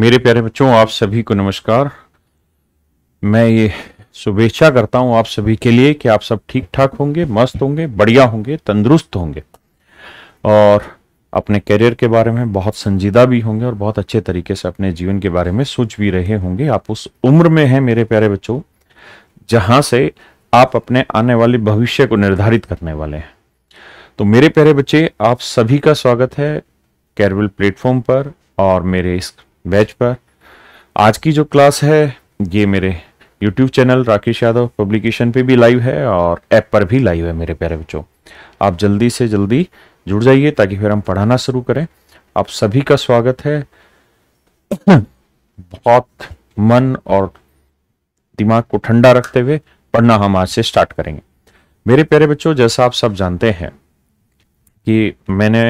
मेरे प्यारे बच्चों आप सभी को नमस्कार मैं ये शुभेच्छा करता हूं आप सभी के लिए कि आप सब ठीक ठाक होंगे मस्त होंगे बढ़िया होंगे तंदुरुस्त होंगे और अपने करियर के बारे में बहुत संजीदा भी होंगे और बहुत अच्छे तरीके से अपने जीवन के बारे में सोच भी रहे होंगे आप उस उम्र में हैं मेरे प्यारे बच्चों जहां से आप अपने आने वाले भविष्य को निर्धारित करने वाले हैं तो मेरे प्यारे बच्चे आप सभी का स्वागत है कैरवल प्लेटफॉर्म पर और मेरे इस बैच पर आज की जो क्लास है ये मेरे YouTube channel Rakesh Yadav publication पे भी लाइव है और ऐप पर भी लाइव है मेरे प्यारे बच्चों आप जल्दी से जल्दी जुड़ जाइए ताकि फिर हम पढ़ाना शुरू करें आप सभी का स्वागत है बहुत मन और दिमाग को ठंडा रखते हुए पढ़ना हम आज से स्टार्ट करेंगे मेरे प्यारे बच्चों जैसा आप सब जानते हैं कि मैंने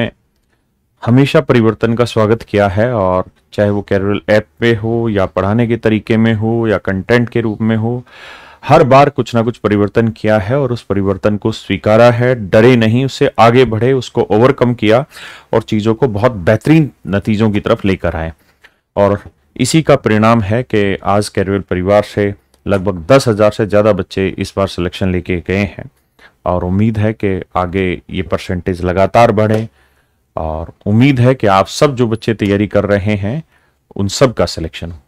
हमेशा परिवर्तन का स्वागत किया है और चाहे वो कैरल ऐप पे हो या पढ़ाने के तरीके में हो या कंटेंट के रूप में हो हर बार कुछ ना कुछ परिवर्तन किया है और उस परिवर्तन को स्वीकारा है डरे नहीं उससे आगे बढ़े उसको ओवरकम किया और चीज़ों को बहुत बेहतरीन नतीजों की तरफ लेकर आए और इसी का परिणाम है कि आज कैरवेल परिवार से लगभग दस हज़ार से ज़्यादा बच्चे इस बार सिलेक्शन लेके गए हैं और उम्मीद है कि आगे ये परसेंटेज लगातार बढ़े और उम्मीद है कि आप सब जो बच्चे तैयारी कर रहे हैं उन सब का सिलेक्शन हो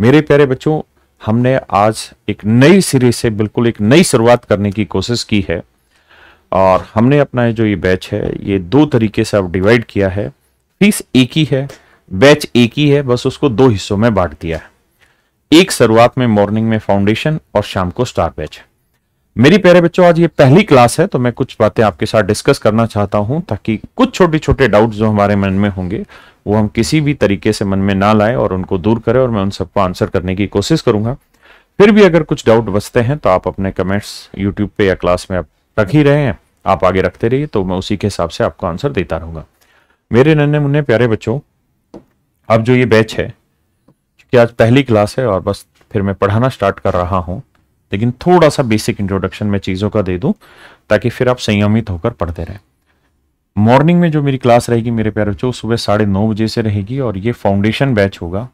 मेरे प्यारे बच्चों हमने आज एक नई सिरे से बिल्कुल एक नई शुरुआत करने की कोशिश की है और हमने अपना जो ये बैच है ये दो तरीके से अब डिवाइड किया है फीस एक ही है बैच एक ही है बस उसको दो हिस्सों में बांट दिया है एक शुरुआत में मॉर्निंग में फाउंडेशन और शाम को स्टार बैच है मेरी प्यारे बच्चों आज ये पहली क्लास है तो मैं कुछ बातें आपके साथ डिस्कस करना चाहता हूं ताकि कुछ छोटे छोटे डाउट्स जो हमारे मन में होंगे वो हम किसी भी तरीके से मन में ना लाएं और उनको दूर करें और मैं उन सबको आंसर करने की कोशिश करूंगा फिर भी अगर कुछ डाउट बचते हैं तो आप अपने कमेंट्स यूट्यूब पे या क्लास में आप रख ही रहे हैं आप आगे रखते रहिए तो मैं उसी के हिसाब से आपको आंसर देता रहूंगा मेरे नन्हे मुन्ने प्यारे बच्चों अब जो ये बैच है क्योंकि आज पहली क्लास है और बस फिर मैं पढ़ाना स्टार्ट कर रहा हूँ लेकिन थोड़ा सा बेसिक इंट्रोडक्शन मैं चीज़ों का दे दूं ताकि फिर आप संयमित होकर पढ़ते रहें मॉर्निंग में जो मेरी क्लास रहेगी मेरे प्यारे बच्चों सुबह साढ़े नौ बजे से रहेगी और ये फाउंडेशन बैच होगा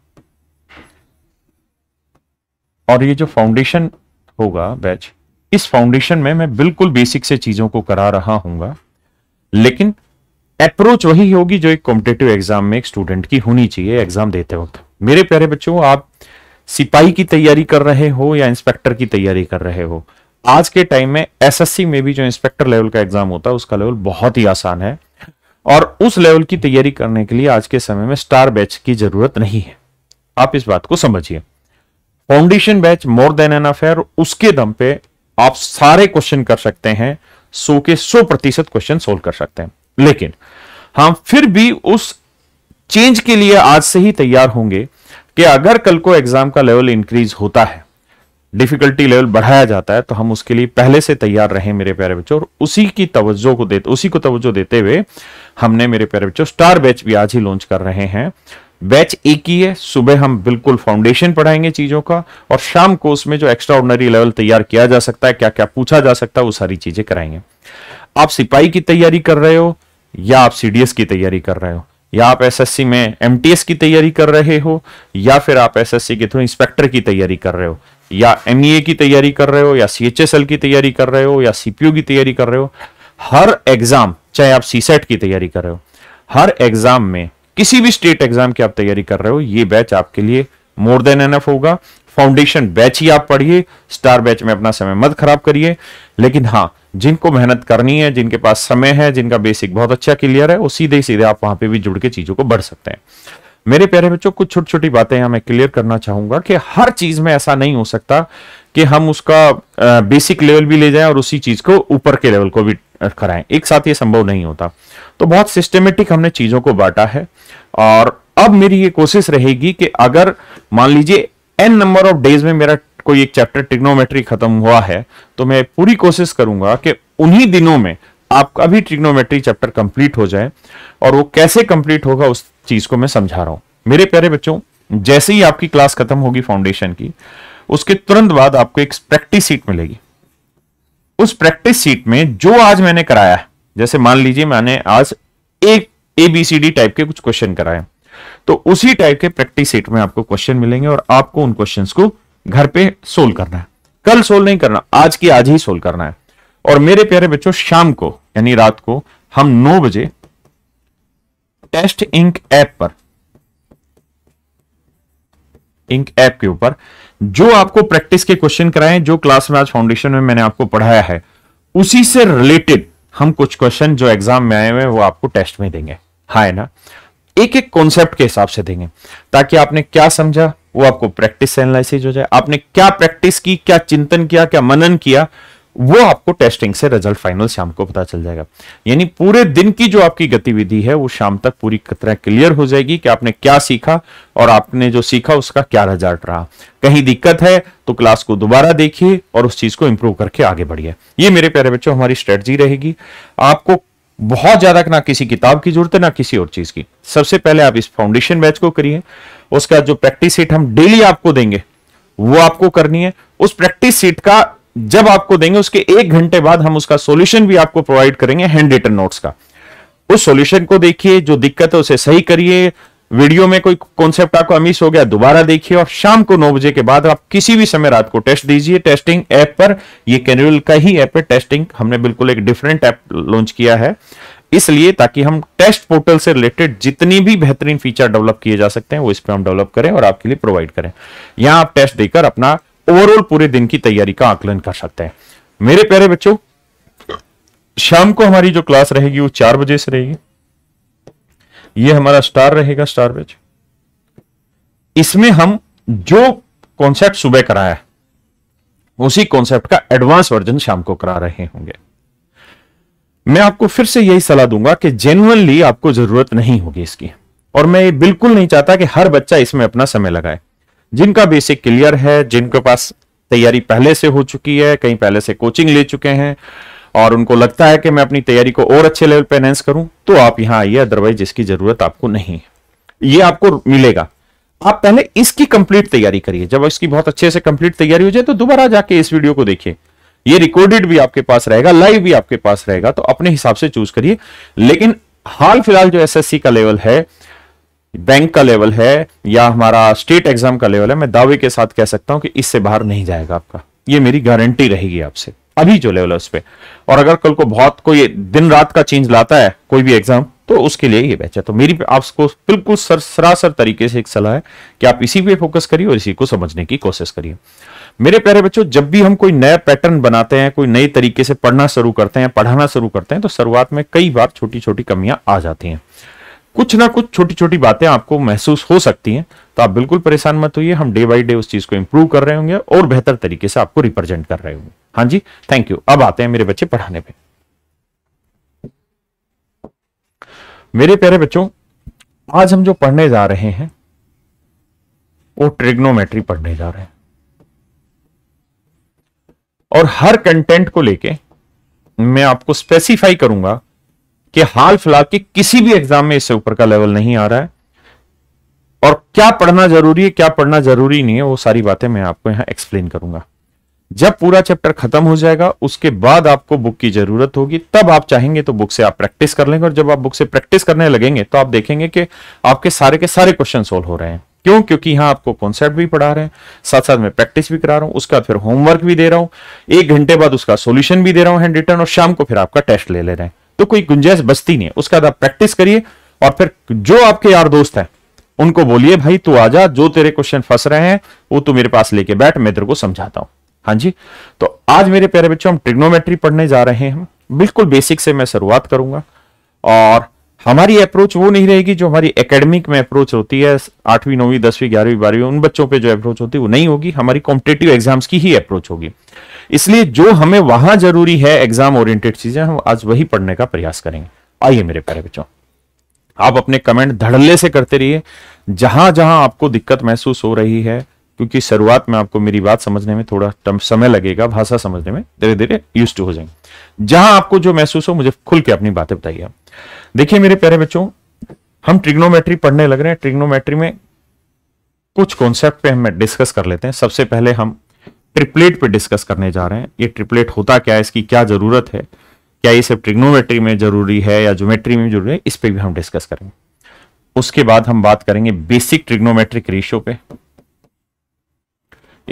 और ये जो फाउंडेशन होगा बैच इस फाउंडेशन में मैं बिल्कुल बेसिक से चीज़ों को करा रहा हूँ लेकिन अप्रोच वही होगी जो एक कॉम्पिटेटिव एग्जाम में एक स्टूडेंट की होनी चाहिए एग्जाम देते वक्त मेरे प्यारे बच्चों आप सिपाही की तैयारी कर रहे हो या इंस्पेक्टर की तैयारी कर रहे हो आज के टाइम में एसएससी में भी जो इंस्पेक्टर लेवल का एग्जाम होता है उसका लेवल बहुत ही आसान है और उस लेवल की तैयारी करने के लिए आज के समय में स्टार बैच की जरूरत नहीं है आप इस बात को समझिए फाउंडेशन बैच मोर देन एन अफेयर उसके दम पे आप सारे क्वेश्चन कर सकते हैं सो के सौ प्रतिशत क्वेश्चन सोल्व कर सकते हैं लेकिन हम फिर भी उस चेंज के लिए आज से ही तैयार होंगे कि अगर कल को एग्जाम का लेवल इंक्रीज होता है डिफिकल्टी लेवल बढ़ाया जाता है तो हम उसके लिए पहले से तैयार रहे मेरे प्यारे बच्चों और उसी की तवज्जो को देते उसी को तवज्जो देते हुए हमने मेरे प्यारे बच्चों स्टार बैच भी आज ही लॉन्च कर रहे हैं बैच एक ही है सुबह हम बिल्कुल फाउंडेशन पढ़ाएंगे चीजों का और शाम को उसमें जो एक्स्ट्रा ऑर्डनरी लेवल तैयार किया जा सकता है क्या क्या पूछा जा सकता है वो सारी चीजें कराएंगे आप सिपाही की तैयारी कर रहे हो या आप सीडीएस की तैयारी कर रहे हो या आप एसएससी में एमटीएस की तैयारी कर रहे हो या फिर आप एसएससी के थ्रू इंस्पेक्टर की तैयारी कर रहे हो या एमईए e की तैयारी कर रहे हो या सीएचएसएल की तैयारी कर रहे हो या सीपीयू की तैयारी कर रहे हो हर एग्जाम चाहे आप सीसेट e की तैयारी कर रहे हो हर एग्जाम में किसी भी स्टेट एग्जाम की आप तैयारी कर रहे हो ये बैच आपके लिए मोर देन एनफ होगा फाउंडेशन बैच ही आप पढ़िए स्टार बैच में अपना समय मत खराब करिए लेकिन हाँ जिनको मेहनत करनी है जिनके पास समय है जिनका बेसिक बहुत अच्छा क्लियर है वो सीधे सीधे आप वहां पे भी जुड़ के चीजों को बढ़ सकते हैं मेरे प्यारे बच्चों कुछ छोटी छोटी बातें यहां मैं क्लियर करना चाहूंगा कि हर चीज में ऐसा नहीं हो सकता कि हम उसका बेसिक लेवल भी ले जाए और उसी चीज को ऊपर के लेवल को भी कराएं एक साथ ये संभव नहीं होता तो बहुत सिस्टमेटिक हमने चीजों को बांटा है और अब मेरी ये कोशिश रहेगी कि अगर मान लीजिए एन नंबर ऑफ डेज में मेरा कोई एक चैप्टर ट्रिग्नोमेट्री खत्म हुआ है तो मैं पूरी कोशिश करूंगा कि उन्हीं दिनों में आपका भी ट्रिग्नोमेट्री चैप्टर कंप्लीट हो जाए और वो कैसे कंप्लीट होगा उस चीज को मैं समझा रहा हूं मेरे प्यारे बच्चों जैसे ही आपकी क्लास खत्म होगी फाउंडेशन की उसके तुरंत बाद आपको एक प्रैक्टिस सीट मिलेगी उस प्रैक्टिस सीट में जो आज मैंने कराया जैसे मान लीजिए मैंने आज एक एबीसीडी टाइप के कुछ क्वेश्चन कराए तो उसी टाइप के प्रैक्टिस सेट में आपको क्वेश्चन मिलेंगे और आपको उन क्वेश्चन को घर पे सोल्व करना है कल सोल्व नहीं करना आज की आज ही सोल्व करना है और मेरे प्यारे बच्चों शाम को यानी रात को हम नौ बजे टेस्ट इंक ऐप पर इंक ऐप के ऊपर जो आपको प्रैक्टिस के क्वेश्चन कराए जो क्लास में आज फाउंडेशन में मैंने आपको पढ़ाया है उसी से रिलेटेड हम कुछ क्वेश्चन जो एग्जाम में आए हुए हैं वो आपको टेस्ट में देंगे हाँ है ना एक एक कॉन्सेप्ट के हिसाब से देंगे ताकि आपने क्या समझा वो आपको प्रैक्टिस से एनालिसिस हो जाए आपने क्या प्रैक्टिस की क्या चिंतन किया क्या मनन किया वो आपको टेस्टिंग से रिजल्ट फाइनल शाम को पता चल जाएगा यानी पूरे दिन की जो आपकी गतिविधि है वो शाम तक पूरी तरह क्लियर हो जाएगी कि आपने क्या सीखा और आपने जो सीखा उसका क्या रिजल्ट रहा कहीं दिक्कत है तो क्लास को दोबारा देखिए और उस चीज को इंप्रूव करके आगे बढ़िए ये मेरे प्यारे बच्चों हमारी स्ट्रेटजी रहेगी आपको बहुत ज्यादा ना किसी किताब की जरूरत है ना किसी और चीज की सबसे पहले आप इस फाउंडेशन बैच को करिए उसका जो प्रैक्टिस सीट हम डेली आपको देंगे वो आपको करनी है उस प्रैक्टिस सीट का जब आपको देंगे उसके एक घंटे बाद हम उसका सॉल्यूशन भी आपको प्रोवाइड करेंगे हैंड रिटन नोट्स का उस सॉल्यूशन को देखिए जो दिक्कत है उसे सही करिए वीडियो में कोई कॉन्सेप्ट आपको अमिस हो गया दोबारा देखिए और शाम को नौ बजे के बाद आप किसी भी समय रात को टेस्ट दीजिए टेस्टिंग ऐप पर ये कैनुअल का ही ऐप है टेस्टिंग हमने बिल्कुल एक डिफरेंट ऐप लॉन्च किया है इसलिए ताकि हम टेस्ट पोर्टल से रिलेटेड जितनी भी बेहतरीन फीचर डेवलप किए जा सकते हैं वो इस पर हम डेवलप करें और आपके लिए प्रोवाइड करें यहां आप टेस्ट देकर अपना ओवरऑल पूरे दिन की तैयारी का आकलन कर सकते हैं मेरे प्यारे बच्चों शाम को हमारी जो क्लास रहेगी वो चार बजे से रहेगी ये हमारा स्टार रहेगा स्टार वेज इसमें हम जो कॉन्सेप्ट सुबह कराया उसी कॉन्सेप्ट का एडवांस वर्जन शाम को करा रहे होंगे मैं आपको फिर से यही सलाह दूंगा कि जेनुअनली आपको जरूरत नहीं होगी इसकी और मैं ये बिल्कुल नहीं चाहता कि हर बच्चा इसमें अपना समय लगाए जिनका बेसिक क्लियर है जिनके पास तैयारी पहले से हो चुकी है कहीं पहले से कोचिंग ले चुके हैं और उनको लगता है कि मैं अपनी तैयारी को और अच्छे लेवल पर एनहेंस करूं तो आप यहां आइए अदरवाइज इसकी जरूरत आपको नहीं है ये आपको मिलेगा आप पहले इसकी कंप्लीट तैयारी करिए जब इसकी बहुत अच्छे से कंप्लीट तैयारी हो जाए तो दोबारा जाके इस वीडियो को देखिए ये रिकॉर्डेड भी आपके पास रहेगा लाइव भी आपके पास रहेगा तो अपने हिसाब से चूज करिए लेकिन हाल फिलहाल जो एसएससी का लेवल है बैंक का लेवल है या हमारा स्टेट एग्जाम का लेवल है मैं दावे के साथ कह सकता हूं कि इससे बाहर नहीं जाएगा आपका ये मेरी गारंटी रहेगी आपसे अभी जो लेवल है उस पर और अगर कल को बहुत कोई दिन रात का चेंज लाता है कोई भी एग्जाम तो उसके लिए ये बैच है तो मेरी आपको बिल्कुल सर सरासर तरीके से एक सलाह है कि आप इसी पे फोकस करिए और इसी को समझने की कोशिश करिए मेरे प्यारे बच्चों जब भी हम कोई नया पैटर्न बनाते हैं कोई नए तरीके से पढ़ना शुरू करते हैं पढ़ाना शुरू करते हैं तो शुरुआत में कई बार छोटी छोटी कमियां आ जाती हैं कुछ ना कुछ छोटी छोटी बातें आपको महसूस हो सकती हैं तो आप बिल्कुल परेशान मत होइए हम डे बाई डे उस चीज को इंप्रूव कर रहे होंगे और बेहतर तरीके से आपको रिप्रेजेंट कर रहे होंगे हाँ जी थैंक यू अब आते हैं मेरे बच्चे पढ़ाने पे मेरे प्यारे बच्चों आज हम जो पढ़ने जा रहे हैं वो ट्रिग्नोमेट्री पढ़ने जा रहे हैं और हर कंटेंट को लेके मैं आपको स्पेसिफाई करूंगा कि हाल फिलहाल के किसी भी एग्जाम में इससे ऊपर का लेवल नहीं आ रहा है और क्या पढ़ना जरूरी है क्या पढ़ना जरूरी नहीं है वो सारी बातें मैं आपको यहां एक्सप्लेन करूंगा जब पूरा चैप्टर खत्म हो जाएगा उसके बाद आपको बुक की जरूरत होगी तब आप चाहेंगे तो बुक से आप प्रैक्टिस कर लेंगे और जब आप बुक से प्रैक्टिस करने लगेंगे तो आप देखेंगे कि आपके सारे के सारे क्वेश्चन सोल्व हो रहे हैं क्यों क्योंकि यहां आपको कॉन्सेप्ट भी पढ़ा रहे हैं साथ साथ मैं प्रैक्टिस भी करा रहा हूं उसका फिर होमवर्क भी दे रहा हूं एक घंटे बाद उसका सोल्यूशन भी दे रहा हूं हैंड रिटर्न और शाम को फिर आपका टेस्ट ले ले रहे हैं तो कोई गुंजाइश बचती नहीं है उसके बाद आप प्रैक्टिस करिए और फिर जो आपके यार दोस्त हैं उनको बोलिए भाई तू आ जो तेरे क्वेश्चन फंस रहे हैं वो तू मेरे पास लेके बैठ मैं तेरे को समझाता हूं हाँ जी तो आज मेरे प्यारे बच्चों हम ट्रिग्नोमेट्री पढ़ने जा रहे हैं बिल्कुल बेसिक से मैं शुरुआत करूंगा और हमारी अप्रोच वो नहीं रहेगी जो हमारी एकेडमिक में अप्रोच होती है आठवीं नौवीं दसवीं ग्यारहवीं बारहवीं उन बच्चों पे जो अप्रोच होती है वो नहीं होगी हमारी कॉम्पिटेटिव एग्जाम्स की ही अप्रोच होगी इसलिए जो हमें वहां जरूरी है एग्जाम ओरिएंटेड चीजें हम आज वही पढ़ने का प्रयास करेंगे आइए मेरे प्यारे बच्चों आप अपने कमेंट धड़ल्ले से करते रहिए जहां जहां आपको दिक्कत महसूस हो रही है क्योंकि शुरुआत में आपको मेरी बात समझने में थोड़ा समय लगेगा भाषा समझने में धीरे धीरे यूज टू हो जाएंगे जहां आपको जो महसूस हो मुझे खुल के अपनी बातें बताइए देखिए मेरे प्यारे बच्चों हम ट्रिग्नोमेट्री पढ़ने लग रहे हैं ट्रिग्नोमेट्री में कुछ कॉन्सेप्ट पे हम डिस्कस कर लेते हैं सबसे पहले हम ट्रिपलेट पे डिस्कस करने जा रहे हैं ये ट्रिपलेट होता क्या है इसकी क्या जरूरत है क्या ये सिर्फ ट्रिग्नोमेट्री में जरूरी है या ज्योमेट्री में जरूरी है इस पर भी हम डिस्कस करेंगे उसके बाद हम बात करेंगे बेसिक ट्रिग्नोमेट्रिक रेशियो पे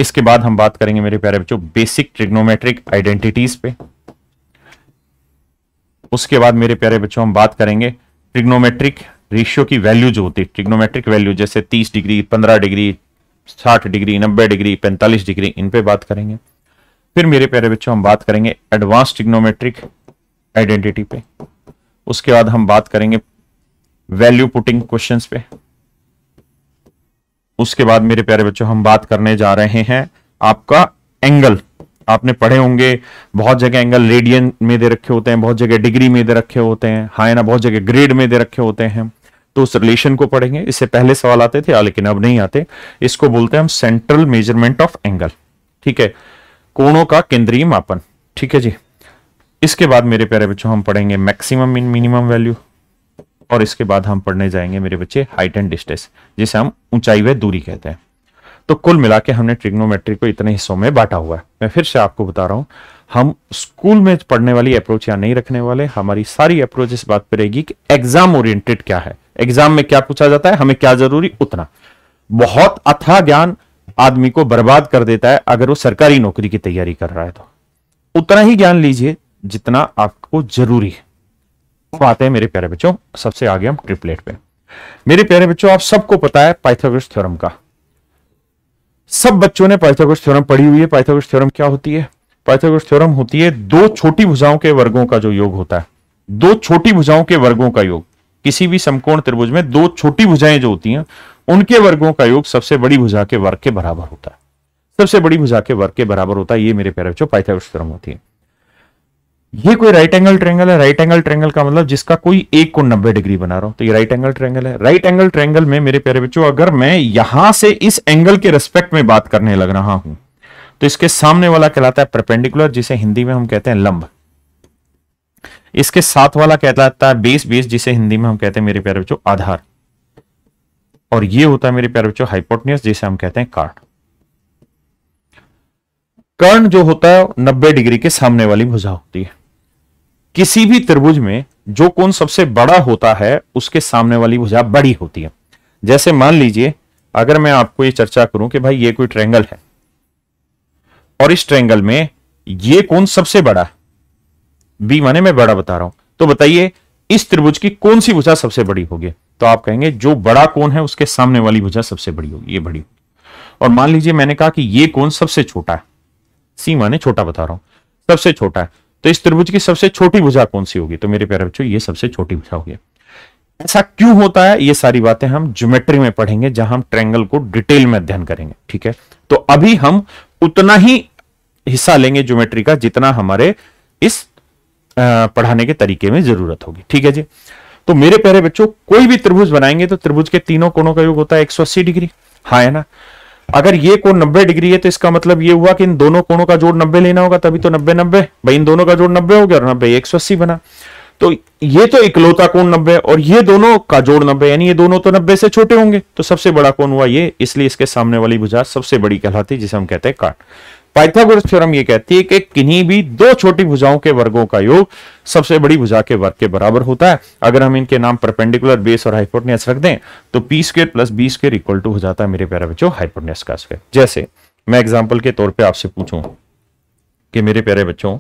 इसके बाद हम बात करेंगे मेरे प्यारे बच्चों बेसिक ट्रिग्नोमेट्रिक आइडेंटिटीज पे उसके बाद मेरे प्यारे बच्चों हम बात करेंगे ट्रिग्नोमेट्रिक रेशियो की वैल्यू जो होती है ट्रिग्नोमेट्रिक वैल्यू जैसे 30 degree 15 degree 60 degree 90 degree 45 degree इन पे बात करेंगे फिर मेरे प्यारे बच्चों हम बात करेंगे एडवांस ट्रिग्नोमेट्रिक आइडेंटिटी पे उसके बाद हम बात करेंगे वैल्यू पुटिंग क्वेश्चंस पे उसके बाद मेरे प्यारे बच्चों हम बात करने जा रहे हैं आपका एंगल आपने पढ़े होंगे बहुत जगह एंगल रेडियन में दे रखे होते हैं बहुत जगह डिग्री में दे रखे होते हैं हाँ ना बहुत जगह ग्रेड में दे रखे होते हैं तो उस रिलेशन को पढ़ेंगे इससे पहले सवाल आते थे हाँ, लेकिन अब नहीं आते इसको बोलते हैं हम सेंट्रल मेजरमेंट ऑफ एंगल ठीक है कोणों का केंद्रीय मापन ठीक है जी इसके बाद मेरे प्यारे बच्चों हम पढ़ेंगे मैक्सिमम इन मिनिमम वैल्यू और इसके बाद हम पढ़ने जाएंगे मेरे बच्चे हाइट एंड डिस्टेंस जिसे हम ऊंचाई व दूरी कहते हैं तो कुल मिला के हमने ट्रिग्नोमेट्री को इतने हिस्सों में बांटा हुआ है मैं फिर से आपको बता रहा हूँ हम स्कूल में पढ़ने वाली अप्रोच या नहीं रखने वाले हमारी सारी अप्रोच इस बात पर रहेगी कि एग्जाम ओरिएंटेड क्या है एग्जाम में क्या पूछा जाता है हमें क्या जरूरी उतना बहुत अथा ज्ञान आदमी को बर्बाद कर देता है अगर वो सरकारी नौकरी की तैयारी कर रहा है तो उतना ही ज्ञान लीजिए जितना आपको जरूरी है अब आते हैं मेरे प्यारे बच्चों सबसे आगे हम ट्रिपलेट पे मेरे प्यारे बच्चों आप सबको पता है पाइथागोरस थ्योरम का सब बच्चों ने पाइथागोरस थ्योरम पढ़ी हुई है पाइथागोरस थ्योरम क्या होती है पाइथागोरस थ्योरम होती है दो छोटी भुजाओं के वर्गों का जो योग होता है दो छोटी भुजाओं के वर्गों का योग किसी भी समकोण त्रिभुज में दो छोटी भुजाएं जो होती हैं उनके वर्गों का योग सबसे बड़ी भुजा के वर्ग के बराबर होता है सबसे बड़ी भुजा के वर्ग के बराबर होता है ये मेरे प्यारे बच्चों पाइथागोरस थ्योरम होती है ये कोई राइट एंगल ट्रेंगल है राइट एंगल ट्रेंगल का मतलब जिसका कोई एक को नब्बे डिग्री बना रहा हूं तो ये राइट एंगल ट्रेंगल है राइट एंगल ट्रेंगल में मेरे प्यारे बच्चों अगर मैं यहां से इस एंगल के रेस्पेक्ट में बात करने लग रहा हूं तो इसके सामने वाला कहलाता है परपेंडिकुलर जिसे हिंदी में हम कहते हैं लंब इसके साथ वाला कहलाता है बेस बेस जिसे हिंदी में हम कहते हैं मेरे प्यारे बच्चों आधार और ये होता है मेरे प्यारे बच्चों हाइपोटनियस जिसे हम कहते हैं कार्ड कर्ण जो होता है नब्बे डिग्री के सामने वाली भुजा होती है किसी भी त्रिभुज में जो कोण सबसे बड़ा होता है उसके सामने वाली भुजा बड़ी होती है जैसे मान लीजिए अगर मैं आपको ये चर्चा करूं कि भाई ये कोई ट्रेंगल है और इस ट्रेंगल में ये कोण सबसे बड़ा है बी माने मैं बड़ा बता रहा हूं तो बताइए इस त्रिभुज की कौन सी भुजा सबसे बड़ी होगी तो आप कहेंगे जो बड़ा कोण है उसके सामने वाली भुजा सबसे बड़ी होगी ये बड़ी होगी और मान लीजिए मैंने कहा कि ये कोण सबसे छोटा है सी माने छोटा बता रहा हूं सबसे छोटा है तो इस त्रिभुज की सबसे छोटी भुजा कौन सी होगी तो मेरे प्यारे बच्चों ये सबसे छोटी भुजा होगी ऐसा क्यों होता है ये सारी बातें हम ज्योमेट्री में पढ़ेंगे जहां हम ट्रेंगल को डिटेल में अध्ययन करेंगे ठीक है तो अभी हम उतना ही हिस्सा लेंगे ज्योमेट्री का जितना हमारे इस पढ़ाने के तरीके में जरूरत होगी ठीक है जी तो मेरे प्यारे बच्चों कोई भी त्रिभुज बनाएंगे तो त्रिभुज के तीनों कोणों का योग होता है 180 डिग्री हाँ है ना अगर ये कोण 90 डिग्री है तो इसका मतलब ये हुआ कि इन दोनों कोणों का जोड़ 90 लेना होगा तभी तो 90 90 भाई इन दोनों का जोड़ 90 हो गया और सौ अस्सी बना तो ये तो इकलौता कोण 90 और ये दोनों का जोड़ 90 यानी ये दोनों तो 90 से छोटे होंगे तो सबसे बड़ा कोण हुआ ये इसलिए इसके सामने वाली भुजा सबसे बड़ी कहलाती जिसे हम कहते हैं काट पाइथागोरस थ्योरम ये कहती है कि किन्हीं भी दो छोटी भुजाओं के वर्गों का योग सबसे बड़ी भुजा के वर्ग के बराबर होता है अगर हम इनके नाम परपेंडिकुलर बेस और हाइपोटनियस रख दें तो P square plus B square equal to हो जाता है मेरे प्यारे बच्चों हाइपोटनियस का स्क्र जैसे मैं एग्जाम्पल के तौर पर आपसे पूछूं कि मेरे प्यारे बच्चों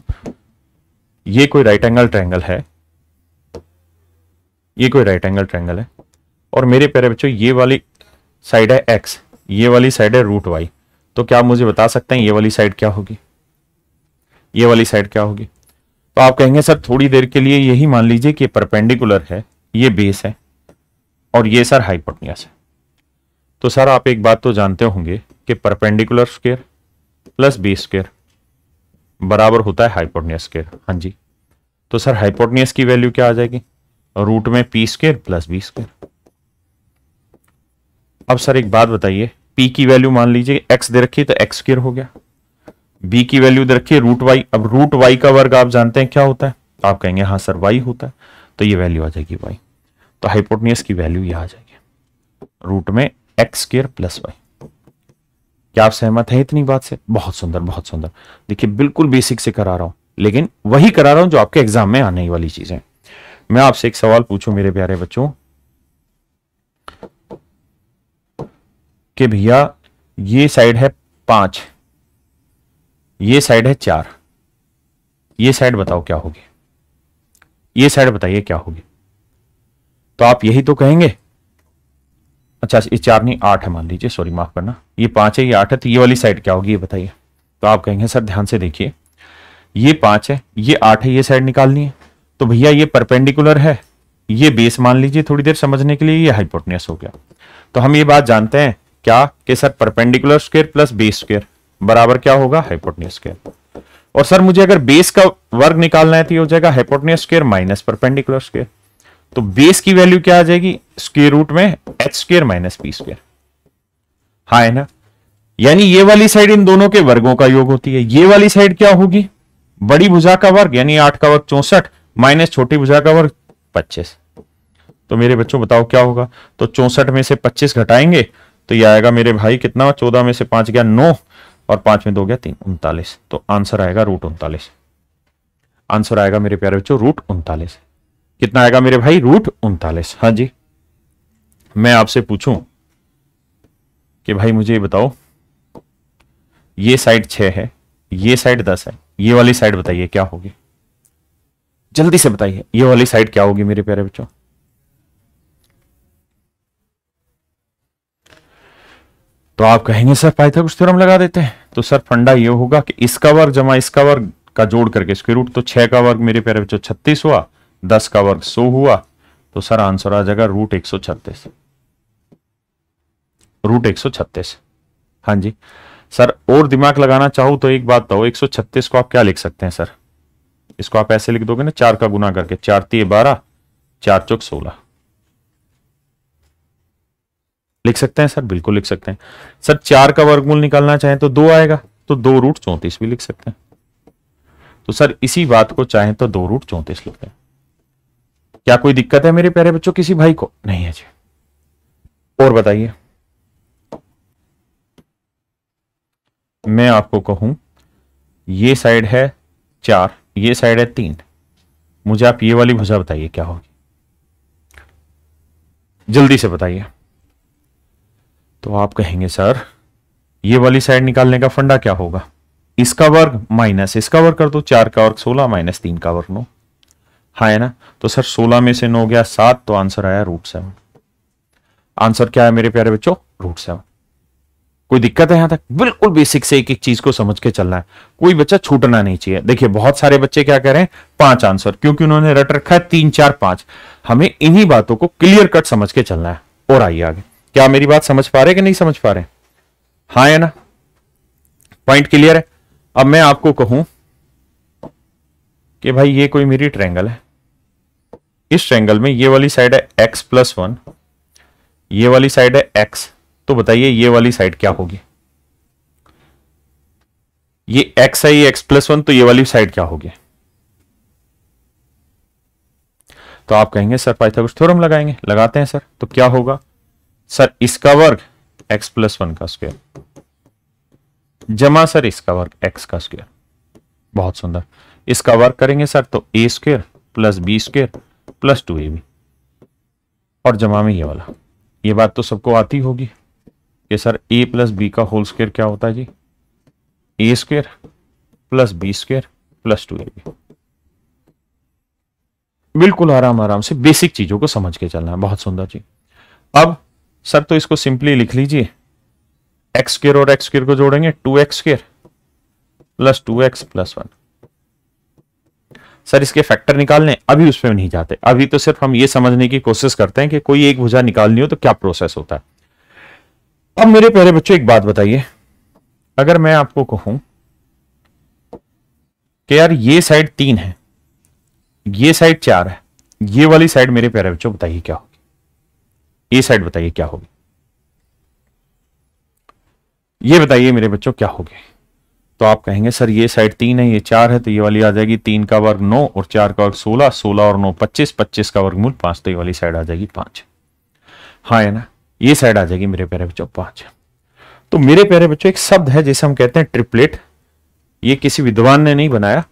ये कोई राइट एंगल ट्रैंगल है ये कोई राइट एंगल ट्रैंगल है और मेरे प्यारे बच्चों ये वाली साइड है एक्स ये वाली साइड है रूट वाई तो क्या आप मुझे बता सकते हैं ये वाली साइड क्या होगी ये वाली साइड क्या होगी तो आप कहेंगे सर थोड़ी देर के लिए यही मान लीजिए कि परपेंडिकुलर है ये बेस है और ये सर हाइपोटनियस है तो सर आप एक बात तो जानते होंगे कि perpendicular square plus base square बराबर होता है हाइपोटनियस स्केयर हाँ जी तो सर हाइपोटनियस की वैल्यू क्या आ जाएगी रूट में P square plus B square अब सर एक बात बताइए p की वैल्यू मान लीजिए x दे रखी तो एक्स स्क्र हो गया बी की वैल्यू दे रखी रूट वाई अब रूट वाई का वर्ग आप जानते हैं क्या होता है तो आप कहेंगे हाँ सर वाई होता है तो ये वैल्यू आ जाएगी वाई तो हाइपोटनियस की वैल्यू ये आ जाएगी रूट में एक्स स्क्र प्लस वाई क्या आप सहमत हैं इतनी बात से बहुत सुंदर बहुत सुंदर देखिए बिल्कुल बेसिक से करा रहा हूं लेकिन वही करा रहा हूं जो आपके एग्जाम में आने वाली चीजें मैं आपसे एक सवाल पूछूं मेरे प्यारे बच्चों कि भैया ये साइड है पांच ये साइड है चार ये साइड बताओ क्या होगी ये साइड बताइए क्या होगी तो आप यही तो कहेंगे अच्छा ये चार नहीं आठ है मान लीजिए सॉरी माफ करना ये पांच है ये आठ है तो ये वाली साइड क्या होगी ये बताइए तो आप कहेंगे सर ध्यान से देखिए ये पांच है ये आठ है ये साइड निकालनी है तो भैया ये परपेंडिकुलर है ये बेस मान लीजिए थोड़ी देर समझने के लिए ये हाइपोटनियस हो गया तो हम ये बात जानते हैं क्या कि sir perpendicular square plus base square बराबर क्या होगा हाइपोटनियस स्क्वेयर और सर मुझे अगर बेस का वर्ग निकालना है तो ये हो जाएगा hypotenuse square minus perpendicular square तो बेस की वैल्यू क्या आ जाएगी स्क्वेयर रूट में H square minus B square हा है ना यानी ये वाली साइड इन दोनों के वर्गों का योग होती है ये वाली साइड क्या होगी बड़ी भुजा का वर्ग यानी आठ का वर्ग चौसठ माइनस छोटी भुजा का वर्ग पच्चीस तो मेरे बच्चों बताओ क्या होगा तो चौसठ में से पच्चीस घटाएंगे तो ये आएगा मेरे भाई कितना चौदह में से पांच गया नौ और पांच में दो गया तीन उनतालीस तो आंसर आएगा रूट उनतालीस आंसर आएगा मेरे प्यारे बच्चों रूट उनतालीस कितना आएगा मेरे भाई रूट उनतालीस हाँ जी मैं आपसे पूछू कि भाई मुझे ये बताओ ये साइड छह है ये साइड दस है ये वाली साइड बताइए क्या होगी जल्दी से बताइए ये वाली साइड क्या होगी मेरे प्यारे बच्चों तो आप कहेंगे सर पाइथागोरस थ्योरम लगा देते हैं तो सर फंडा ये होगा कि इसका वर्ग जमा इसका वर्ग का जोड़ करके इसके रूट तो छह का वर्ग मेरे प्यारे बच्चों छत्तीस हुआ दस का वर्ग सो हुआ तो सर आंसर आ जाएगा रूट एक सौ छत्तीस रूट एक सौ छत्तीस हाँ जी सर और दिमाग लगाना चाहो तो एक बात बताओ एक सौ छत्तीस को आप क्या लिख सकते हैं सर इसको आप ऐसे लिख दोगे ना चार का गुना करके चार तीय बारह चार चौक सोलह लिख सकते हैं सर बिल्कुल लिख सकते हैं सर चार का वर्गमूल निकालना चाहें तो दो आएगा तो दो रूट चौंतीस भी लिख सकते हैं तो सर इसी बात को चाहें तो दो रूट चौंतीस लिखते हैं क्या कोई दिक्कत है मेरे प्यारे बच्चों किसी भाई को नहीं है जी और बताइए मैं आपको कहूं ये साइड है चार ये साइड है तीन मुझे आप ये वाली भुजा बताइए क्या होगी जल्दी से बताइए तो आप कहेंगे सर ये वाली साइड निकालने का फंडा क्या होगा इसका वर्ग माइनस इसका वर्ग कर दो चार का वर्ग सोलह माइनस तीन का वर्ग नो हाँ है ना तो सर सोलह में से नो गया सात तो आंसर आया रूट सेवन आंसर क्या है मेरे प्यारे बच्चों रूट सेवन कोई दिक्कत है यहां तक बिल्कुल बेसिक से एक एक चीज को समझ के चलना है कोई बच्चा छूटना नहीं चाहिए देखिए बहुत सारे बच्चे क्या कह रहे हैं पांच आंसर क्योंकि उन्होंने रट रखा है तीन चार पांच हमें इन्हीं बातों को क्लियर कट समझ के चलना है और आइए आगे क्या मेरी बात समझ पा रहे कि नहीं समझ पा रहे हा है ना पॉइंट क्लियर है अब मैं आपको कहूं कि भाई ये कोई मेरी ट्रैंगल है इस ट्रैंगल में ये वाली साइड है एक्स प्लस वन ये वाली साइड है एक्स तो बताइए ये वाली साइड क्या होगी ये एक्स है ये एक्स प्लस वन तो ये वाली साइड क्या होगी तो आप कहेंगे सर पाइथागोरस थ्योरम लगाएंगे लगाते हैं सर तो क्या होगा सर इसका वर्ग x प्लस वन का स्क्वायर जमा सर इसका वर्ग x का स्क्वायर बहुत सुंदर इसका वर्ग करेंगे सर तो A square plus B square plus two A B और जमा में ये वाला ये बात तो सबको आती होगी कि सर ए प्लस बी का होल स्क्वायर क्या होता है जी A square plus B square plus two A B बिल्कुल आराम आराम से बेसिक चीजों को समझ के चलना है बहुत सुंदर जी अब सर तो इसको सिंपली लिख लीजिए एक्स स्क्र और एक्स स्क्र को जोड़ेंगे two X square plus two X plus one sir इसके फैक्टर निकालने अभी उसमें नहीं जाते अभी तो सिर्फ हम ये समझने की कोशिश करते हैं कि कोई एक भुजा निकालनी हो तो क्या प्रोसेस होता है अब मेरे प्यारे बच्चों एक बात बताइए अगर मैं आपको कहूं कि यार ये साइड तीन है ये साइड चार है ये वाली साइड मेरे प्यारे बच्चों बताइए क्या हो ये साइड बताइए क्या होगी ये बताइए मेरे बच्चों क्या हो गया तो आप कहेंगे सर ये साइड तीन है ये चार है तो ये वाली आ जाएगी तीन का वर्ग नौ और चार का वर्ग सोलह सोलह और नौ पच्चीस पच्चीस का वर्गमूल पांच तो ये वाली साइड आ जाएगी पांच हाँ है ना ये साइड आ जाएगी मेरे प्यारे बच्चों पांच तो मेरे प्यारे बच्चों एक शब्द है जैसे हम कहते हैं ट्रिपलेट ये किसी विद्वान ने नहीं बनाया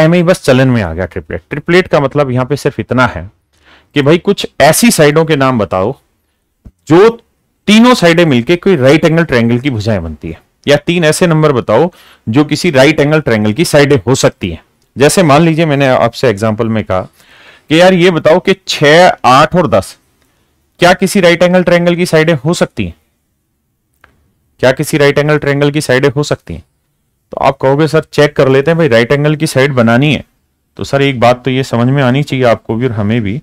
एम ही बस चलन में आ गया ट्रिपलेट ट्रिपलेट का मतलब यहां पर सिर्फ इतना है कि भाई कुछ ऐसी साइडों के नाम बताओ जो तीनों साइडें मिलके कोई राइट एंगल ट्रायंगल की भुजाएं बनती है या तीन ऐसे नंबर बताओ जो किसी राइट एंगल ट्रायंगल की साइडें हो सकती हैं जैसे मान लीजिए मैंने आपसे एग्जाम्पल में कहा कि यार ये बताओ कि छह आठ और दस क्या किसी राइट एंगल ट्रायंगल की साइडें हो सकती हैं क्या किसी राइट एंगल ट्रायंगल की साइडें हो सकती हैं तो आप कहोगे सर चेक कर लेते हैं भाई राइट एंगल की साइड बनानी है तो सर एक बात तो ये समझ में आनी चाहिए आपको भी और हमें भी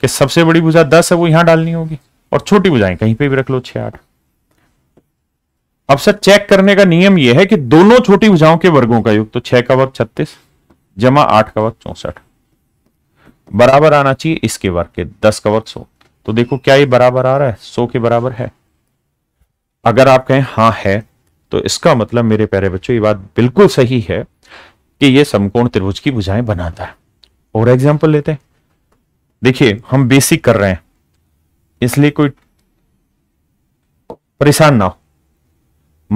कि सबसे बड़ी भुजा दस है वो यहां डालनी होगी और छोटी भुजाएं कहीं पे भी रख लो छह आठ अब सर चेक करने का नियम यह है कि दोनों छोटी भुजाओं के वर्गों का योग तो छह का वर्ग छत्तीस जमा आठ का वर्ग चौसठ बराबर आना चाहिए इसके वर्ग के दस का वर्ग सौ तो देखो क्या ये बराबर आ रहा है सौ के बराबर है अगर आप कहें हाँ है तो इसका मतलब मेरे प्यारे बच्चों ये बात बिल्कुल सही है कि ये समकोण त्रिभुज की भुजाएं बनाता है और एग्जाम्पल लेते हैं देखिए हम बेसिक कर रहे हैं इसलिए कोई परेशान ना हो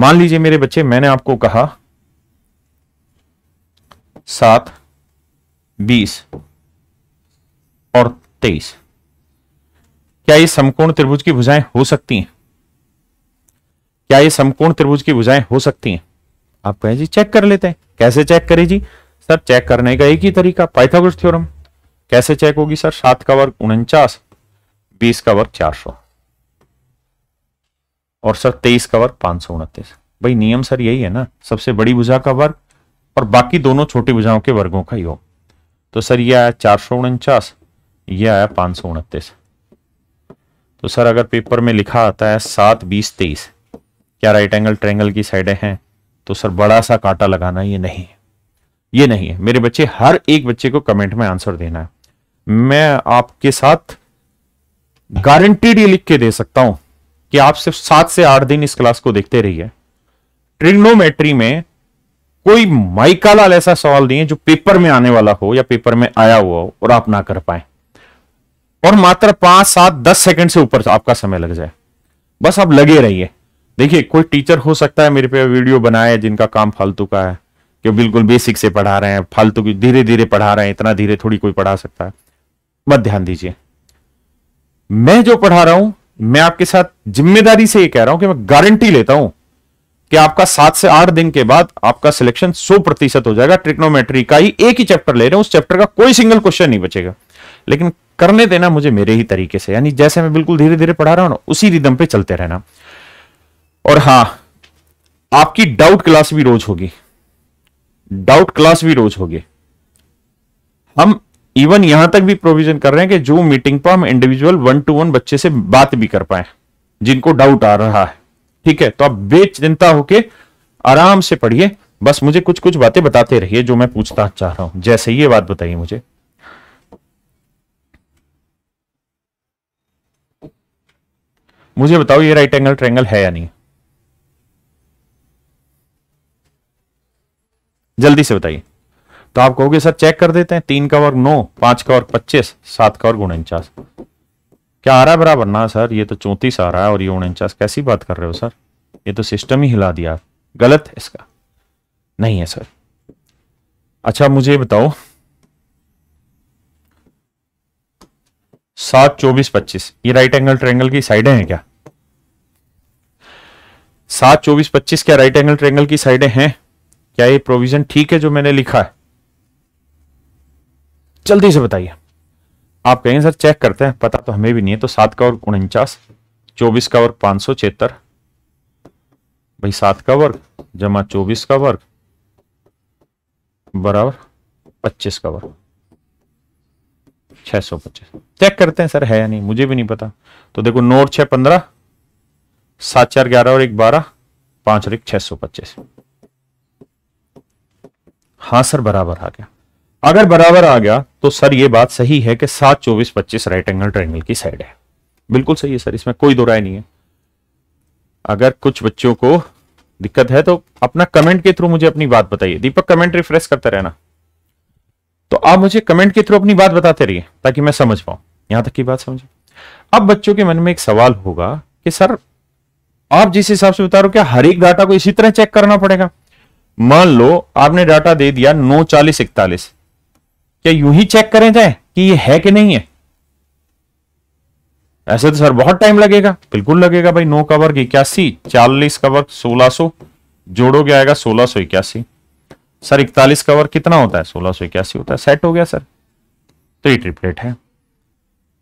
मान लीजिए मेरे बच्चे मैंने आपको कहा सात बीस और तेईस क्या ये समकोण त्रिभुज की भुजाएं हो सकती हैं क्या ये समकोण त्रिभुज की भुजाएं हो सकती हैं आप कहें जी चेक कर लेते हैं कैसे चेक करें जी सर चेक करने का एक ही तरीका पाइथागोरस थ्योरम कैसे चेक होगी सर सात का वर्ग उनचास बीस का वर्ग चार सौ और सर तेईस का वर्ग पांच सौ उनतीस भाई नियम सर यही है ना सबसे बड़ी भुजा का वर्ग और बाकी दोनों छोटी भुजाओं के वर्गों का योग तो सर यह आया चार सौ उनचास यह आया पांच सौ उनतीस तो सर अगर पेपर में लिखा आता है सात बीस तेईस क्या राइट एंगल ट्रेंगल की साइडें हैं तो सर बड़ा सा कांटा लगाना ये नहीं है ये नहीं है मेरे बच्चे हर एक बच्चे को कमेंट में आंसर देना है मैं आपके साथ गारंटीड ये लिख के दे सकता हूं कि आप सिर्फ सात से आठ दिन इस क्लास को देखते रहिए ट्रिग्नोमेट्री में कोई लाल ऐसा सवाल नहीं है जो पेपर में आने वाला हो या पेपर में आया हुआ हो और आप ना कर पाए और मात्र पांच सात दस सेकंड से ऊपर आपका समय लग जाए बस आप लगे रहिए देखिए कोई टीचर हो सकता है मेरे पे वीडियो बनाए जिनका काम फालतू का है कि बिल्कुल बेसिक से पढ़ा रहे हैं फालतू की धीरे धीरे पढ़ा रहे हैं इतना धीरे थोड़ी कोई पढ़ा सकता है मत ध्यान दीजिए मैं जो पढ़ा रहा हूं मैं आपके साथ जिम्मेदारी से ये कह रहा हूं कि मैं गारंटी लेता हूं कि आपका सात से आठ दिन के बाद आपका सिलेक्शन सौ प्रतिशत हो जाएगा ट्रिक्नोमेट्री का ही एक ही चैप्टर ले रहे हैं उस चैप्टर का कोई सिंगल क्वेश्चन नहीं बचेगा लेकिन करने देना मुझे मेरे ही तरीके से यानी जैसे मैं बिल्कुल धीरे धीरे पढ़ा रहा हूं ना उसी रिदम पे चलते रहना और हां आपकी डाउट क्लास भी रोज होगी डाउट क्लास भी रोज होगी हम इवन यहां तक भी प्रोविजन कर रहे हैं कि जो मीटिंग पर हम इंडिविजुअल वन टू वन बच्चे से बात भी कर पाए जिनको डाउट आ रहा है ठीक है तो आप बेचिंता होके आराम से पढ़िए बस मुझे कुछ कुछ बातें बताते रहिए जो मैं पूछना चाह रहा हूं जैसे ये बात बताइए मुझे मुझे बताओ ये राइट एंगल ट्रेंगल है या नहीं जल्दी से बताइए तो आप कहोगे सर चेक कर देते हैं तीन का वर्ग नौ पांच का वर्ग पच्चीस सात का वर्ग उनचास क्या आ रहा है बराबर ना सर ये तो चौंतीस आ रहा है और ये उनचास कैसी बात कर रहे हो सर ये तो सिस्टम ही हिला दिया गलत है इसका नहीं है सर अच्छा मुझे बताओ सात चौबीस पच्चीस ये राइट एंगल ट्रेंगल की साइडें हैं क्या सात चौबीस पच्चीस क्या राइट एंगल ट्रेंगल की साइडें हैं क्या ये प्रोविजन ठीक है जो मैंने लिखा है जल्दी से बताइए आप कहेंगे सर चेक करते हैं पता तो हमें भी नहीं है तो सात का वर्ग उनचास चौबीस का वर्ग पांच सौ छिहत्तर भाई सात का वर्ग जमा चौबीस का वर्ग बराबर पच्चीस का वर्ग छह सौ पच्चीस चेक करते हैं सर है या नहीं मुझे भी नहीं पता तो देखो नोट छः पंद्रह सात चार ग्यारह और एक बारह पांच और एक छह सौ पच्चीस हाँ सर बराबर आ गया अगर बराबर आ गया तो सर ये बात सही है कि सात चौबीस पच्चीस राइट एंगल ट्राइंगल की साइड है बिल्कुल सही है सर इसमें कोई दो राय नहीं है अगर कुछ बच्चों को दिक्कत है तो अपना कमेंट के थ्रू मुझे अपनी बात बताइए दीपक कमेंट रिफ्रेश करते रहना तो आप मुझे कमेंट के थ्रू अपनी बात बताते रहिए ताकि मैं समझ पाऊं यहां तक की बात समझे अब बच्चों के मन में एक सवाल होगा कि सर आप जिस हिसाब से बता रहे हो क्या हर एक डाटा को इसी तरह चेक करना पड़ेगा मान लो आपने डाटा दे दिया नौ चालीस इकतालीस क्या यूं ही चेक करें जाए कि ये है कि नहीं है ऐसे तो सर बहुत टाइम लगेगा बिल्कुल लगेगा भाई नौ का वर्ग इक्यासी चालीस का वर्ग सोलह सो जोड़ोगे आएगा सोलह सो इक्यासी सर इकतालीस का वर्ग कितना होता है सोलह सो इक्यासी होता है सेट हो गया सर तो ये ट्रिपलेट है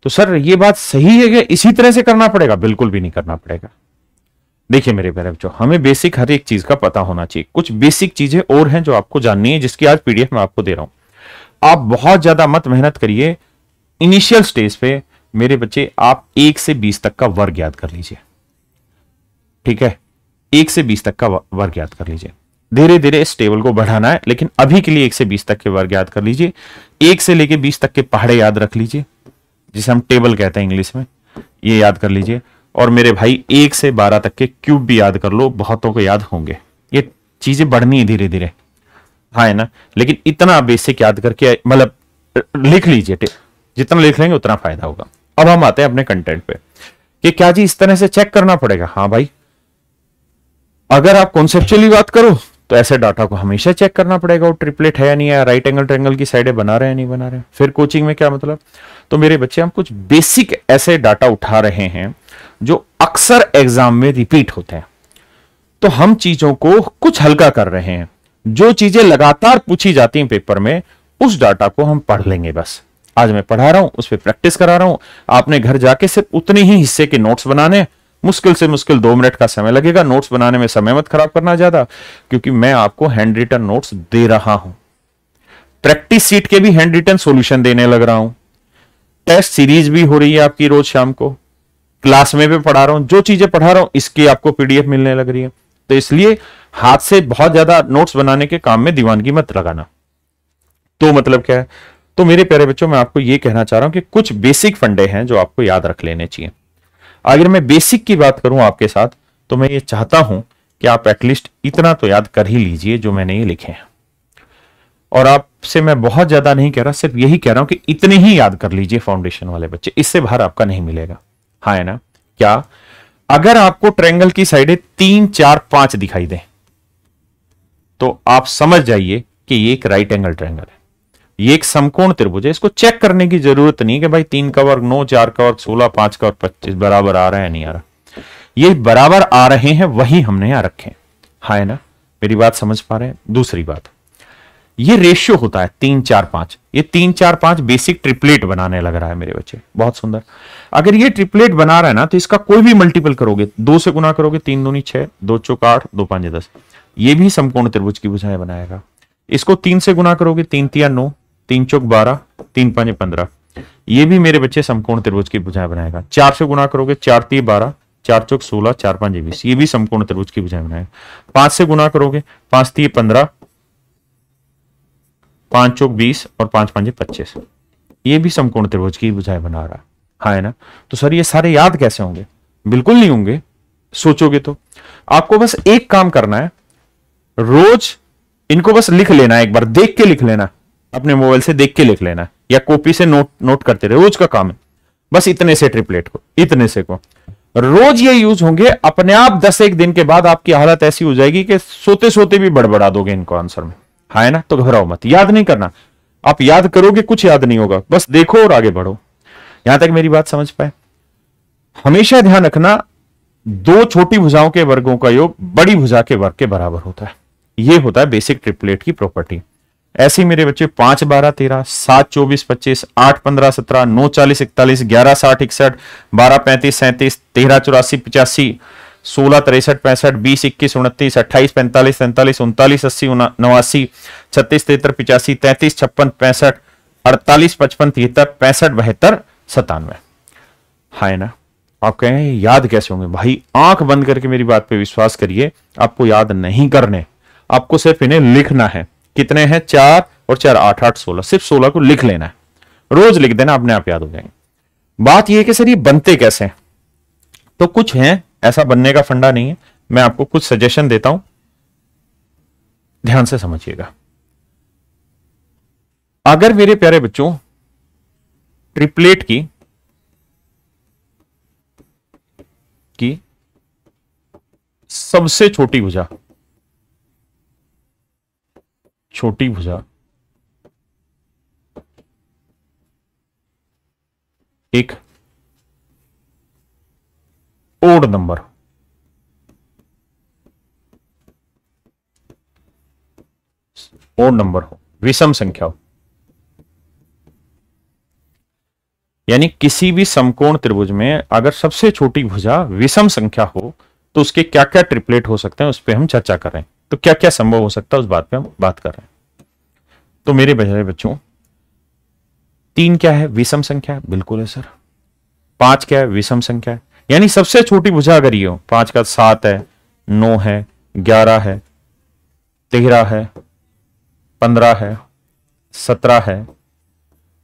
तो सर ये बात सही है कि इसी तरह से करना पड़ेगा बिल्कुल भी नहीं करना पड़ेगा देखिए मेरे प्यारे बच्चों हमें बेसिक हर एक चीज का पता होना चाहिए कुछ बेसिक चीजें और हैं जो आपको जाननी है जिसकी आज पीडीएफ में आपको दे रहा हूं आप बहुत ज्यादा मत मेहनत करिए इनिशियल स्टेज पे मेरे बच्चे आप एक से बीस तक का वर्ग याद कर लीजिए ठीक है एक से बीस तक का वर्ग याद कर लीजिए धीरे धीरे इस टेबल को बढ़ाना है लेकिन अभी के लिए एक से बीस तक के वर्ग याद कर लीजिए एक से लेके बीस तक के पहाड़े याद रख लीजिए जिसे हम टेबल कहते हैं इंग्लिश में ये याद कर लीजिए और मेरे भाई एक से बारह तक के क्यूब भी याद कर लो बहुतों को याद होंगे ये चीजें बढ़नी है धीरे धीरे हाँ है ना लेकिन इतना बेसिक याद करके मतलब लिख लीजिए जितना लिख लेंगे उतना फायदा होगा अब हम आते हैं अपने कंटेंट पे कि क्या जी इस तरह से चेक करना पड़ेगा हाँ भाई अगर आप कॉन्सेप्चुअली बात करो तो ऐसे डाटा को हमेशा चेक करना पड़ेगा वो ट्रिपलेट है या नहीं है राइट एंगल ट्रेंगल की साइड बना रहे हैं नहीं बना रहे हैं फिर कोचिंग में क्या मतलब तो मेरे बच्चे हम कुछ बेसिक ऐसे डाटा उठा रहे हैं जो अक्सर एग्जाम में रिपीट होते हैं तो हम चीजों को कुछ हल्का कर रहे हैं जो चीजें लगातार पूछी जाती हैं पेपर में उस डाटा को हम पढ़ लेंगे बस आज मैं पढ़ा रहा हूं उस पर प्रैक्टिस करा रहा हूं आपने घर जाके सिर्फ उतने ही हिस्से के नोट्स बनाने मुश्किल से मुश्किल दो मिनट का समय लगेगा नोट्स बनाने में समय मत खराब करना ज्यादा क्योंकि मैं आपको हैंड रिटन नोट्स दे रहा हूं प्रैक्टिस सीट के भी हैंड रिटन सोल्यूशन देने लग रहा हूं टेस्ट सीरीज भी हो रही है आपकी रोज शाम को क्लास में भी पढ़ा रहा हूं जो चीजें पढ़ा रहा हूं इसकी आपको पीडीएफ मिलने लग रही है तो इसलिए हाथ से बहुत ज्यादा नोट्स बनाने के काम में दीवानगी मत लगाना तो मतलब क्या है तो मेरे प्यारे बच्चों मैं आपको ये कहना चाह रहा हूं कि कुछ बेसिक फंडे हैं जो आपको याद रख लेने चाहिए अगर मैं बेसिक की बात करूं आपके साथ तो मैं ये चाहता हूं कि आप एटलीस्ट इतना तो याद कर ही लीजिए जो मैंने ये लिखे हैं और आपसे मैं बहुत ज्यादा नहीं कह रहा सिर्फ यही कह रहा हूं कि इतने ही याद कर लीजिए फाउंडेशन वाले बच्चे इससे बाहर आपका नहीं मिलेगा हाँ है ना क्या अगर आपको ट्रेंगल की साइडें तीन चार पांच दिखाई दें तो आप समझ जाइए कि ये एक राइट एंगल ट्रेंगल है ये एक समकोण त्रिभुज है इसको चेक करने की जरूरत नहीं कि भाई तीन का वर्ग नौ चार का वर्ग सोलह पांच का वर्ग पच्चीस बराबर आ रहा है नहीं आ रहा ये बराबर आ रहे हैं वही हमने यहां रखे हाँ है ना मेरी बात समझ पा रहे हैं दूसरी बात ये रेशियो होता है तीन चार पांच ये तीन चार पांच बेसिक ट्रिपलेट बनाने लग रहा है मेरे बच्चे बहुत सुंदर अगर ये ट्रिपलेट बना रहा है ना तो इसका कोई भी मल्टीपल करोगे दो से गुना करोगे तीन दो छह दो चौक आठ दो पांच दस ये भी समकोण त्रिभुज की भुजाएं बनाएगा इसको तीन से गुना करोगे तीन तिया नौ तीन चौक बारह तीन पांच पंद्रह ये भी मेरे बच्चे समकोण त्रिभुज की भुजाएं बनाएगा चार से गुना करोगे चार ती बारह चार चौक सोलह चार पांच बीस ये भी समकोण त्रिभुज की भुजाएं बनाएगा पांच से गुना करोगे पांच ती पंद्रह पांच चौक बीस और पांच पांच पच्चीस ये भी समकोण त्रिभुज की बुझाए बना रहा है हाँ है ना तो सर ये सारे याद कैसे होंगे बिल्कुल नहीं होंगे सोचोगे तो आपको बस एक काम करना है रोज इनको बस लिख लेना है एक बार देख के लिख लेना अपने मोबाइल से देख के लिख लेना या कॉपी से नोट नोट करते रहे रोज का काम है बस इतने से ट्रिपलेट को इतने से को रोज ये यूज होंगे अपने आप दस एक दिन के बाद आपकी हालत ऐसी हो जाएगी कि सोते सोते भी बड़बड़ा दोगे इनको आंसर में है ना तो घबराओ मत याद नहीं करना आप याद करोगे कुछ याद नहीं होगा बस देखो और आगे बढ़ो यहां तक मेरी बात समझ पाए हमेशा ध्यान रखना दो छोटी भुजाओं के वर्गों का योग बड़ी भुजा के वर्ग के बराबर होता है यह होता है बेसिक ट्रिपलेट की प्रॉपर्टी ऐसे मेरे बच्चे पांच बारह तेरह सात चौबीस पच्चीस आठ पंद्रह सत्रह नौ चालीस इकतालीस ग्यारह साठ इकसठ बारह पैंतीस सैंतीस तेरह चौरासी पचासी सोलह तिरसठ पैंसठ बीस इक्कीस उनतीस अट्ठाईस पैंतालीस तैंतालीस उनतालीस अस्सी नवासी छत्तीस तिहत्तर पिचासी तैंतीस छप्पन पैंसठ अड़तालीस पचपन तिहत्तर पैंसठ बहत्तर सतानवे हाय ना आप कहें याद कैसे होंगे भाई आंख बंद करके मेरी बात पे विश्वास करिए आपको याद नहीं करने आपको सिर्फ इन्हें लिखना है कितने हैं चार और चार आठ आठ सोलह सिर्फ सोलह को लिख लेना है रोज लिख देना अपने आप याद हो जाएंगे बात यह कि सर ये बनते कैसे हैं तो कुछ हैं ऐसा बनने का फंडा नहीं है मैं आपको कुछ सजेशन देता हूं ध्यान से समझिएगा अगर मेरे प्यारे बच्चों ट्रिपलेट की की सबसे छोटी भुजा छोटी भुजा एक ओड नंबर ओड नंबर हो विषम संख्या हो यानी किसी भी समकोण त्रिभुज में अगर सबसे छोटी भुजा विषम संख्या हो तो उसके क्या क्या ट्रिपलेट हो सकते हैं उस पर हम चर्चा कर रहे हैं तो क्या क्या संभव हो सकता है उस बात पे हम बात कर रहे हैं तो मेरे बजाय बच्चों तीन क्या है विषम संख्या बिल्कुल है सर पांच क्या है विषम संख्या है यानी सबसे छोटी भुजा अगर ये हो पांच का सात है नौ है ग्यारह है तेरह है पंद्रह है सत्रह है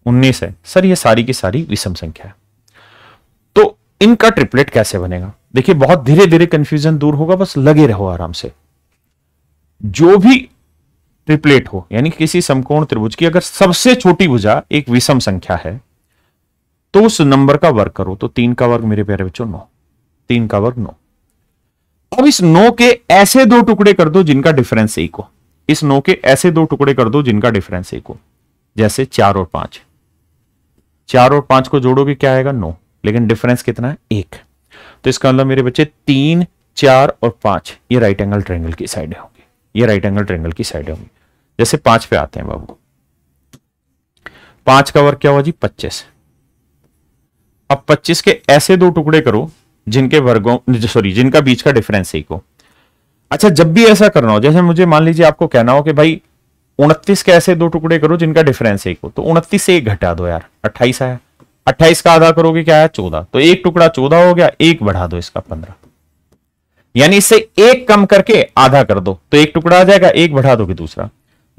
उन्नीस है सर ये सारी की सारी विषम संख्या है तो इनका ट्रिपलेट कैसे बनेगा देखिए बहुत धीरे धीरे कंफ्यूजन दूर होगा बस लगे रहो आराम से जो भी ट्रिपलेट हो यानी किसी समकोण त्रिभुज की अगर सबसे छोटी भुजा एक विषम संख्या है तो उस नंबर का वर्ग करो तो तीन का वर्ग मेरे प्यारे बच्चों नौ तीन का वर्ग नौ अब इस नौ के ऐसे दो टुकड़े कर दो जिनका डिफरेंस एक हो इस नौ के ऐसे दो टुकड़े कर दो जिनका डिफरेंस एक हो जैसे चार और पांच चार और पांच को जोड़ोगे क्या आएगा नौ लेकिन डिफरेंस कितना है एक तो इसका मतलब मेरे बच्चे तीन चार और पांच ये राइट एंगल ट्रेंगल की साइड होंगी ये राइट एंगल ट्रेंगल की साइड होंगी जैसे पांच पे आते हैं बाबू पांच का वर्ग क्या हुआ जी पच्चीस अब 25 के ऐसे दो टुकड़े करो जिनके वर्गों सॉरी जिनका बीच का डिफरेंस एक हो अच्छा जब भी ऐसा करना हो जैसे मुझे मान लीजिए आपको कहना हो कि भाई उनतीस के ऐसे दो टुकड़े करो जिनका डिफरेंस एक हो तो उनतीस से एक घटा दो यार अट्ठाईस आया अट्ठाईस का आधा करोगे क्या आया चौदह तो एक टुकड़ा चौदह हो गया एक बढ़ा दो इसका पंद्रह यानी इससे एक कम करके आधा कर दो तो एक टुकड़ा आ जाएगा एक बढ़ा दोगे दूसरा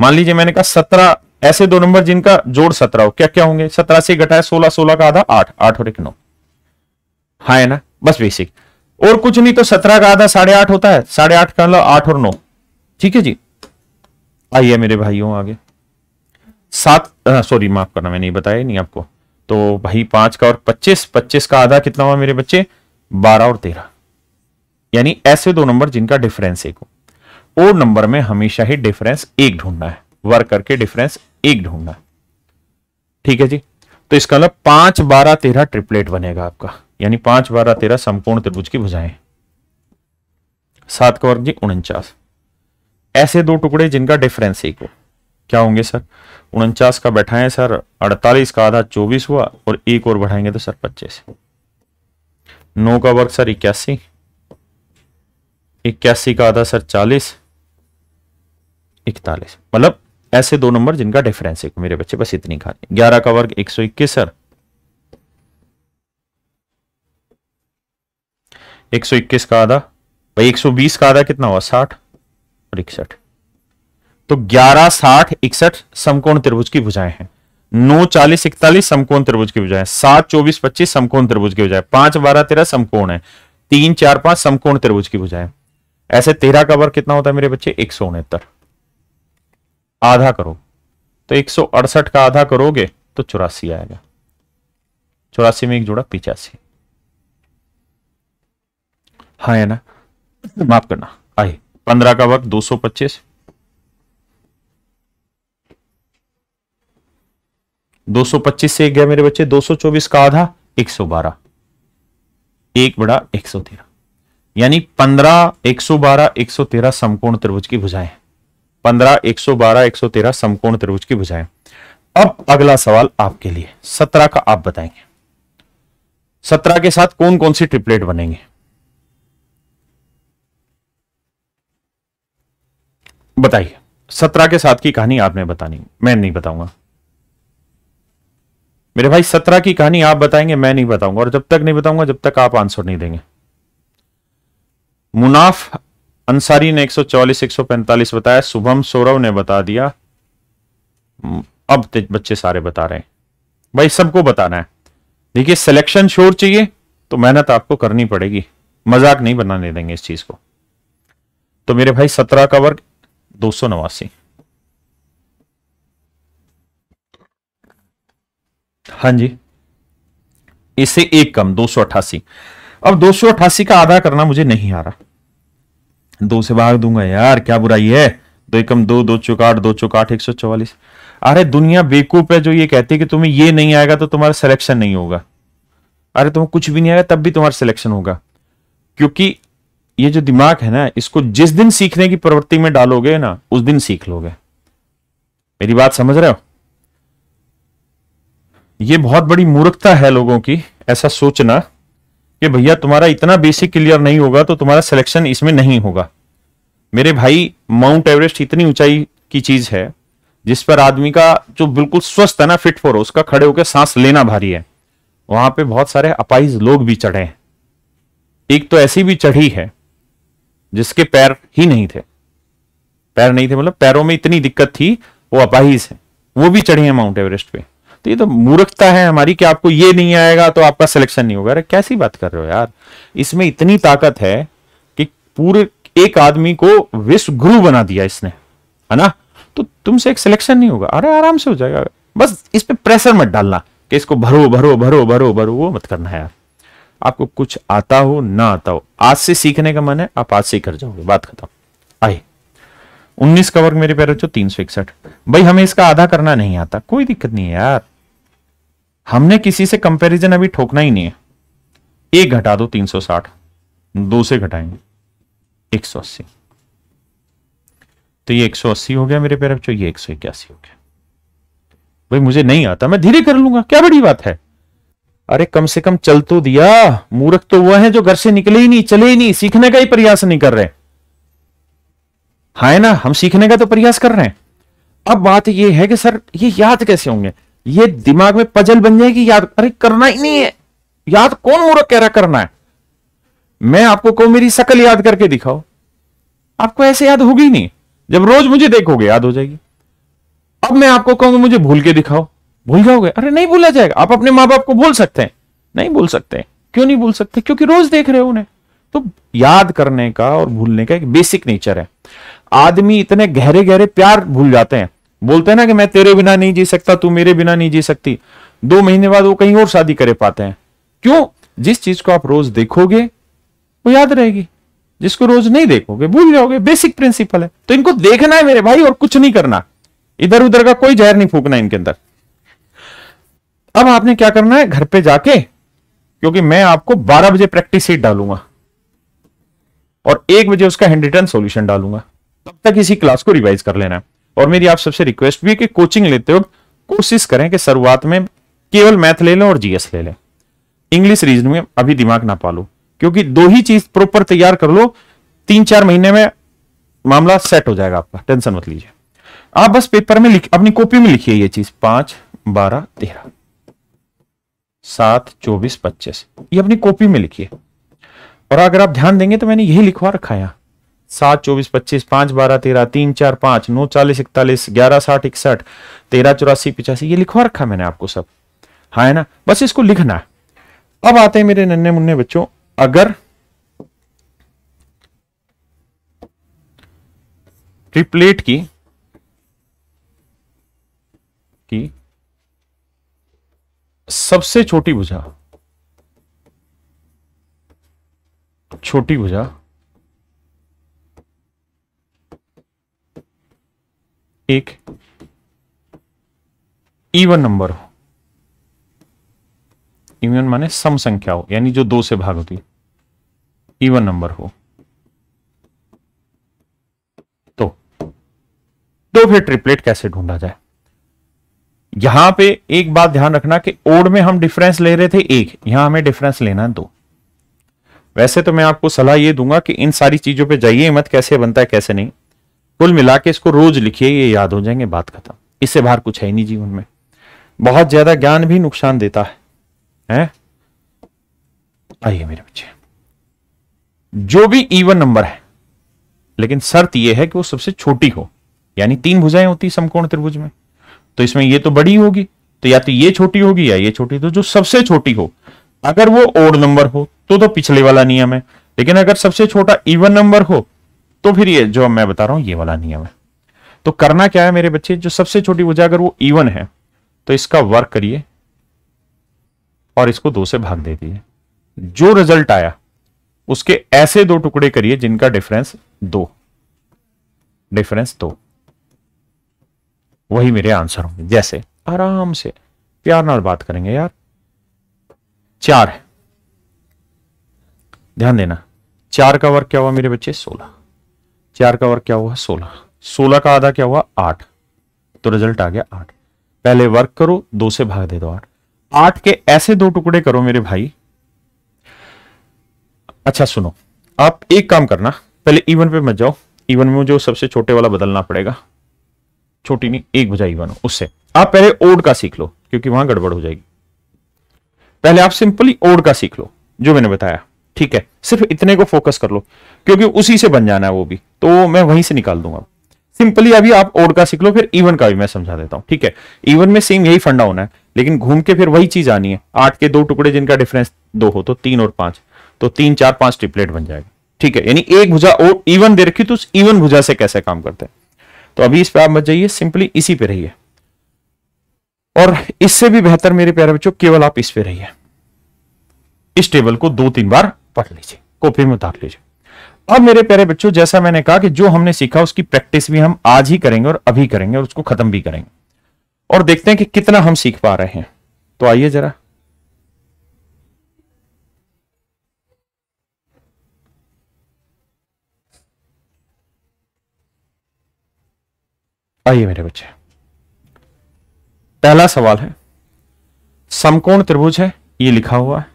मान लीजिए मैंने कहा सत्रह ऐसे दो नंबर जिनका जोड़ सत्रह हो क्या क्या होंगे सत्रह से घटाया सोलह सोलह का आधा आठ आठ और एक नौ हाँ है ना बस बेसिक और कुछ नहीं तो सत्रह का आधा साढ़े आठ होता है साढ़े आठ का आठ और नौ ठीक है जी आइए मेरे भाइयों आगे सात सॉरी माफ करना मैंने बताया नहीं आपको तो भाई पांच का और पच्चीस पच्चीस का आधा कितना हुआ मेरे बच्चे बारह और तेरह यानी ऐसे दो नंबर जिनका डिफरेंस एक हो और नंबर में हमेशा ही डिफरेंस एक ढूंढना है वर्क करके डिफरेंस एक ढूंढना ठीक है जी तो इसका मतलब पांच बारह तेरह ट्रिपलेट बनेगा आपका यानी पांच बारह तेरह संपूर्ण त्रिभुज की भुजाएं सात का वर्ग जी उनचास ऐसे दो टुकड़े जिनका डिफरेंस एक हो क्या होंगे सर उनचास का बैठाएं सर अड़तालीस का आधा चौबीस हुआ और एक और बढ़ाएंगे तो सर पच्चीस नौ का वर्ग सर इक्यासी इक्यासी का आधा सर चालीस इकतालीस मतलब ऐसे दो नंबर जिनका डिफरेंस एक मेरे बच्चे बस इतनी खानी ग्यारह का वर्ग एक सौ इक्कीस सर एक सौ इक्कीस का आधा भाई एक सौ बीस का आधा कितना हुआ साठ और इकसठ तो ग्यारह साठ इकसठ समकोण त्रिभुज की भुजाएं हैं नौ चालीस इकतालीस समकोण त्रिभुज की भुजाएं सात चौबीस पच्चीस समकोण त्रिभुज की भुजाएं पांच बारह तेरह समकोण है तीन चार पांच समकोण त्रिभुज की भुजाएं ऐसे तेरह का वर्ग कितना होता है मेरे बच्चे एक सौ उनहत्तर आधा करो तो एक का आधा करोगे तो चौरासी आएगा चौरासी में एक जोड़ा पिचासी हाँ है ना माफ करना आइए पंद्रह का वक्त दो सौ पच्चीस दो सौ पच्चीस से एक गया मेरे बच्चे दो सौ चौबीस का आधा एक सौ बारह एक बड़ा एक सौ तेरह यानी पंद्रह एक सौ बारह एक सौ तेरह समकोण त्रिभुज की भुजाएं पंद्रह एक सौ बारह एक सौ तेरह समकोण त्रिभुज की भुजाएं अब अगला सवाल आपके लिए सत्रह का आप बताएंगे सत्रह के साथ कौन कौन सी ट्रिपलेट बनेंगे बताइए सत्रह के साथ की कहानी आपने बतानी मैं नहीं बताऊंगा मेरे भाई सत्रह की कहानी आप बताएंगे मैं नहीं बताऊंगा और जब तक नहीं बताऊंगा जब तक आप आंसर नहीं देंगे मुनाफ अंसारी ने 144 145 बताया शुभम सौरव ने बता दिया हम्म, अब बच्चे सारे बता रहे हैं भाई सबको बताना है देखिए सिलेक्शन शोर चाहिए तो मेहनत आपको करनी पड़ेगी मजाक नहीं बनाने देंगे इस चीज को तो मेरे भाई सत्रह का वर्ग दो सौ नवासी हाँ जी इसे एक कम दो सौ अट्ठासी अब दो सौ अट्ठासी का आधा करना मुझे नहीं आ रहा दो से भाग दूंगा यार क्या बुराई है दो एकम दो दो चौकाठ दो चौकाठ एक सौ चौवालीस अरे दुनिया बेकूफ है जो ये कहती है कि तुम्हें ये नहीं आएगा तो तुम्हारा सिलेक्शन नहीं होगा अरे तुम्हें कुछ भी नहीं आएगा तब भी तुम्हारा सिलेक्शन होगा क्योंकि ये जो दिमाग है ना इसको जिस दिन सीखने की प्रवृत्ति में डालोगे ना उस दिन सीख लोगे मेरी बात समझ रहे हो ये बहुत बड़ी मूर्खता है लोगों की ऐसा सोचना कि भैया तुम्हारा इतना बेसिक क्लियर नहीं होगा तो तुम्हारा सिलेक्शन इसमें नहीं होगा मेरे भाई माउंट एवरेस्ट इतनी ऊंचाई की चीज है जिस पर आदमी का जो बिल्कुल स्वस्थ है ना फिट फॉर उसका खड़े होकर सांस लेना भारी है वहां पे बहुत सारे अपाइज लोग भी चढ़े हैं एक तो ऐसी भी चढ़ी है जिसके पैर ही नहीं थे पैर नहीं थे मतलब पैरों में इतनी दिक्कत थी वो अपाहिज है वो भी चढ़ी है माउंट एवरेस्ट पे तो ये तो मूर्खता है हमारी कि आपको ये नहीं आएगा तो आपका सिलेक्शन नहीं होगा अरे कैसी बात कर रहे हो यार इसमें इतनी ताकत है कि पूरे एक आदमी को विश्व गुरु बना दिया इसने है ना तो तुमसे एक सिलेक्शन नहीं होगा अरे आराम से हो जाएगा बस इस पर प्रेशर मत डालना कि इसको भरो भरो भरो भरो भरो वो मत करना है यार आपको कुछ आता हो ना आता हो आज से सीखने का मन है आप आज से ही कर जाओगे बात खत्म आए 19 का वर्ग मेरे पैर तीन सौ इकसठ भाई हमें इसका आधा करना नहीं आता कोई दिक्कत नहीं है यार हमने किसी से कंपैरिजन अभी ठोकना ही नहीं है एक घटा दो 360 दो से घटाएंगे 180 तो ये 180 हो गया मेरे पैर बच्चों ये एक हो गया भाई मुझे नहीं आता मैं धीरे कर लूंगा क्या बड़ी बात है अरे कम से कम चल तो दिया मूर्ख तो वह है जो घर से निकले ही नहीं चले ही नहीं सीखने का ही प्रयास नहीं कर रहे हाँ ना हम सीखने का तो प्रयास कर रहे हैं अब बात यह है कि सर ये याद कैसे होंगे ये दिमाग में पजल बन जाएगी याद अरे करना ही नहीं है याद कौन मूर्ख कह रहा करना है मैं आपको कहूं मेरी शकल याद करके दिखाओ आपको ऐसे याद होगी नहीं जब रोज मुझे देखोगे याद हो जाएगी अब मैं आपको कहूंगा मुझे भूल के दिखाओ भूल जाओगे अरे नहीं भूला जाएगा आप अपने माँ बाप को भूल सकते हैं नहीं भूल सकते क्यों नहीं भूल सकते क्योंकि रोज देख रहे हो उन्हें तो याद करने का और भूलने का एक बेसिक नेचर है आदमी इतने गहरे गहरे प्यार भूल जाते हैं बोलते हैं ना कि मैं तेरे बिना नहीं जी सकता तू मेरे बिना नहीं जी सकती दो महीने बाद वो कहीं और शादी करे पाते हैं क्यों जिस चीज को आप रोज देखोगे वो याद रहेगी जिसको रोज नहीं देखोगे भूल जाओगे बेसिक प्रिंसिपल है तो इनको देखना है मेरे भाई और कुछ नहीं करना इधर उधर का कोई जहर नहीं फूकना इनके अंदर अब आपने क्या करना है घर पे जाके क्योंकि मैं आपको 12 बजे प्रैक्टिस सीट डालूंगा और एक बजे उसका हैंड रिटर्न सोल्यूशन डालूंगा तब तक इसी क्लास को रिवाइज कर लेना है और मेरी आप सबसे रिक्वेस्ट भी है कि कोचिंग लेते हो कोशिश करें कि शुरुआत में केवल मैथ ले लें और जीएस ले लें इंग्लिश रीजनिंग में अभी दिमाग ना पालो क्योंकि दो ही चीज प्रॉपर तैयार कर लो तीन चार महीने में मामला सेट हो जाएगा आपका टेंशन मत लीजिए आप बस पेपर में लिख अपनी कॉपी में लिखिए ये चीज पांच बारह तेरह सात चौबीस पच्चीस ये अपनी कॉपी में लिखिए और अगर आप ध्यान देंगे तो मैंने यही लिखवा रखा है यहां सात चौबीस पच्चीस पांच बारह तेरह तीन चार पांच नौ चालीस इकतालीस ग्यारह साठ इकसठ तेरह चौरासी पिचासी ये लिखवा रखा मैंने आपको सब हाँ है ना बस इसको लिखना है अब आते हैं मेरे नन्हे मुन्ने बच्चों अगर ट्रिपलेट की की सबसे छोटी भुजा छोटी भुजा एक इवन नंबर हो इवन माने सम संख्या हो यानी जो दो से भाग होती इवन नंबर हो तो तो फिर ट्रिपलेट कैसे ढूंढा जाए यहां पे एक बात ध्यान रखना कि ओड में हम डिफरेंस ले रहे थे एक यहां हमें डिफरेंस लेना है दो वैसे तो मैं आपको सलाह ये दूंगा कि इन सारी चीजों पे जाइए मत कैसे बनता है कैसे नहीं कुल मिला के इसको रोज लिखिए ये याद हो जाएंगे बात खत्म इससे बाहर कुछ है ही नहीं जीवन में बहुत ज्यादा ज्ञान भी नुकसान देता है हैं आइए मेरे बच्चे जो भी इवन नंबर है लेकिन शर्त यह है कि वो सबसे छोटी हो यानी तीन भुजाएं होती समकोण त्रिभुज में तो इसमें ये तो बड़ी होगी तो या तो ये छोटी होगी या ये छोटी तो जो सबसे छोटी हो अगर वो ओड नंबर हो तो तो पिछले वाला नियम है लेकिन अगर सबसे छोटा इवन नंबर हो तो फिर ये जो मैं बता रहा हूं ये वाला नियम है तो करना क्या है मेरे बच्चे जो सबसे छोटी भुजा अगर वो इवन है तो इसका वर्क करिए और इसको दो से भाग दे दीजिए जो रिजल्ट आया उसके ऐसे दो टुकड़े करिए जिनका डिफरेंस दो डिफरेंस दो वही मेरे आंसर होंगे जैसे आराम से प्यार नाल बात करेंगे यार चार ध्यान देना चार का वर्क क्या हुआ मेरे बच्चे सोलह चार का वर्ग क्या हुआ सोलह सोलह का आधा क्या हुआ आठ तो रिजल्ट आ गया आठ पहले वर्क करो दो से भाग दे दो आठ आठ के ऐसे दो टुकड़े करो मेरे भाई अच्छा सुनो आप एक काम करना पहले इवन पे मत जाओ इवन में जो सबसे छोटे वाला बदलना पड़ेगा छोटी नहीं एक बजा इवन हो उससे आप पहले ओड का सीख लो क्योंकि वहां गड़बड़ हो जाएगी पहले आप सिंपली ओड का सीख लो जो मैंने बताया ठीक है सिर्फ इतने को फोकस कर लो क्योंकि उसी से बन जाना है वो भी तो मैं वहीं से निकाल दूंगा सिंपली अभी आप ओड का सीख लो फिर इवन का भी मैं समझा देता हूँ ठीक है इवन में सेम यही फंडा होना है लेकिन घूम के फिर वही चीज आनी है आठ के दो टुकड़े जिनका डिफरेंस दो हो तो तीन और पांच तो तीन चार पांच ट्रिपलेट बन जाएगा ठीक है यानी एक भुजा और इवन दे रखी तो उस इवन भुजा से कैसे काम करते हैं तो अभी इस पे आप मत जाइए सिंपली इसी पे रहिए और इससे भी बेहतर मेरे प्यारे बच्चों केवल आप इस पे रहिए इस टेबल को दो तीन बार पढ़ लीजिए कॉपी में उतार लीजिए अब मेरे प्यारे बच्चों जैसा मैंने कहा कि जो हमने सीखा उसकी प्रैक्टिस भी हम आज ही करेंगे और अभी करेंगे और उसको खत्म भी करेंगे और देखते हैं कि कितना हम सीख पा रहे हैं तो आइए जरा आइए मेरे बच्चे पहला सवाल है समकोण त्रिभुज है ये लिखा हुआ है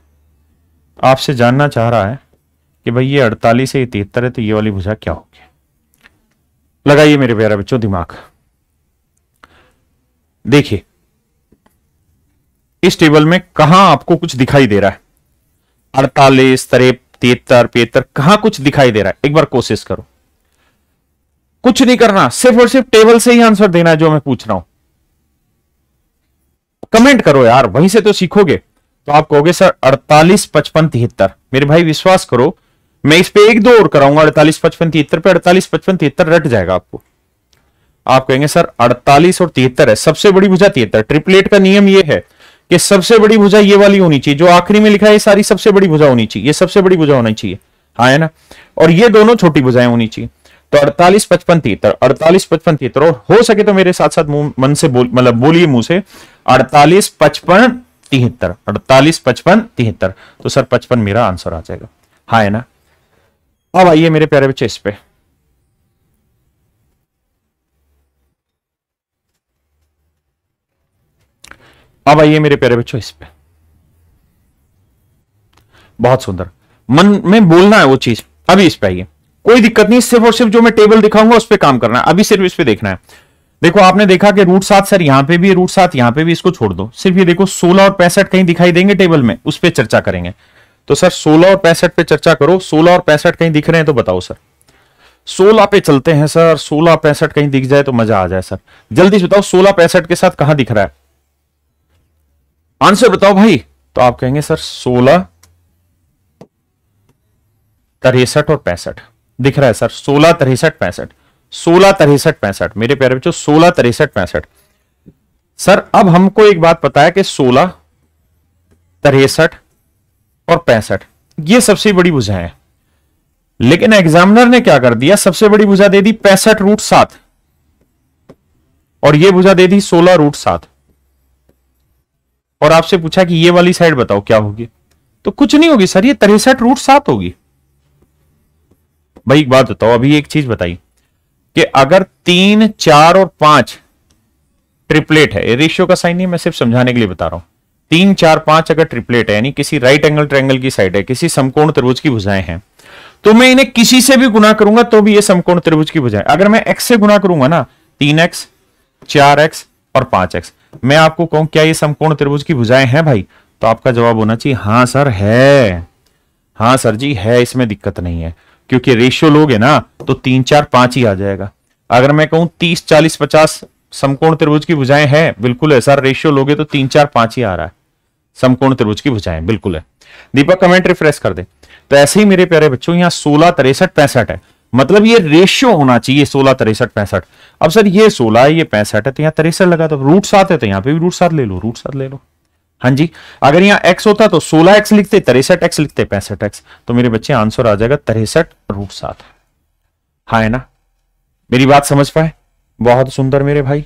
आपसे जानना चाह रहा है कि भाई ये अड़तालीस है तिहत्तर है तो ये वाली भुजा क्या होगी लगाइए मेरे प्यारा बच्चों दिमाग देखिए इस टेबल में कहा आपको कुछ दिखाई दे रहा है अड़तालीस तरेप तिहत्तर पिहत्तर कहा कुछ दिखाई दे रहा है एक बार कोशिश करो कुछ नहीं करना सिर्फ और सिर्फ टेबल से ही आंसर देना है जो मैं पूछ रहा हूं कमेंट करो यार वहीं से तो सीखोगे तो आप कहोगे सर अड़तालीस पचपन तिहत्तर मेरे भाई विश्वास करो मैं इस पे एक दो और कराऊंगा अड़तालीस पचपन तिहत्तर पे अड़तालीस पचपन तिहत्तर रट जाएगा आपको आप कहेंगे सर अड़तालीस और तिहत्तर है सबसे बड़ी भुजा तिहत्तर ट्रिपलेट का नियम यह है कि सबसे बड़ी भुजा ये वाली होनी चाहिए जो आखिरी में लिखा है ये सारी सबसे बड़ी भुजा होनी चाहिए ये सबसे बड़ी भुजा होनी चाहिए हाँ है ना और ये दोनों छोटी भुजाएं होनी चाहिए तो अड़तालीस पचपन तिहत्तर अड़तालीस पचपन तिहत्तर और हो सके तो मेरे साथ साथ मन से बोल मतलब बोलिए मुंह से अड़तालीस पचपन तिहत्तर अड़तालीस पचपन तिहत्तर तो सर पचपन मेरा आंसर आ जाएगा हाँ है ना अब आइए मेरे प्यारे बच्चे इस पे अब आइए मेरे प्यारे बच्चों इस पे बहुत सुंदर मन में बोलना है वो चीज अभी इस पे आइए कोई दिक्कत नहीं सिर्फ और सिर्फ जो मैं टेबल दिखाऊंगा उस पर काम करना है अभी सिर्फ इस पे देखना है देखो आपने देखा कि रूट सात सर यहां पे भी रूट सात यहां पे भी इसको छोड़ दो सिर्फ ये देखो सोलह और पैंसठ कहीं दिखाई देंगे टेबल में उस पर चर्चा करेंगे तो सर 16 और पैंसठ पे चर्चा करो 16 और पैंसठ कहीं दिख रहे हैं तो बताओ सर 16 पे चलते हैं सर 16 पैंसठ कहीं दिख जाए तो मजा आ जाए सर जल्दी से बताओ 16 पैंसठ के साथ कहां दिख रहा है आंसर बताओ भाई तो आप कहेंगे सर 16 तिरसठ और पैंसठ दिख रहा है सर 16 तिरसठ पैंसठ 16 तिरसठ पैंसठ मेरे प्यारे बच्चों सोलह तिरसठ पैंसठ सर अब हमको एक बात पता है कि सोलह तिरसठ और पैंसठ ये सबसे बड़ी भुजा है लेकिन एग्जामिनर ने क्या कर दिया सबसे बड़ी भुजा दे दी पैंसठ रूट सात और ये भुजा दे दी सोलह रूट सात और आपसे पूछा कि ये वाली साइड बताओ क्या होगी तो कुछ नहीं होगी सर ये तिरसठ रूट सात होगी भाई एक बात बताओ अभी एक चीज बताई कि अगर तीन चार और पांच ट्रिपलेट है रेशियो का साइन नहीं मैं सिर्फ समझाने के लिए बता रहा हूं तीन चार पांच अगर ट्रिपलेट है यानी किसी राइट एंगल ट्रायंगल की साइड है किसी समकोण त्रिभुज की भुजाएं हैं तो मैं इन्हें किसी से भी गुना करूंगा तो भी ये समकोण त्रिभुज की भुजाएं अगर मैं एक्स से गुना करूंगा ना तीन एक्स चार एक्स और पांच एक्स मैं आपको कहूं क्या ये समकोण त्रिभुज की भुजाएं हैं भाई तो आपका जवाब होना चाहिए हाँ सर है हाँ सर जी है इसमें दिक्कत नहीं है क्योंकि रेशियो लोगे ना तो तीन चार पांच ही आ जाएगा अगर मैं कहूं तीस चालीस पचास समकोण त्रिभुज की भुजाएं हैं बिल्कुल है सर रेशियो लोगे तो तीन चार पांच ही आ रहा है समकोण त्रिभुज की भुजाएं बिल्कुल है दीपक कमेंट रिफ्रेश कर दे तो ऐसे ही मेरे प्यारे बच्चों यहाँ सोलह तिरसठ पैंसठ है मतलब ये रेशियो होना चाहिए सोलह तिरसठ पैंसठ अब सर ये सोलह है ये पैंसठ है तो यहाँ तिरसठ लगा तो रूट सात है तो यहाँ पे भी रूट सात ले लो रूट सात ले लो हाँ जी अगर यहाँ एक्स होता तो सोलह एक्स लिखते तिरसठ एक्स लिखते पैंसठ एक्स तो मेरे बच्चे आंसर आ जाएगा तिरसठ रूट सात हाँ है ना मेरी बात समझ पाए बहुत सुंदर मेरे भाई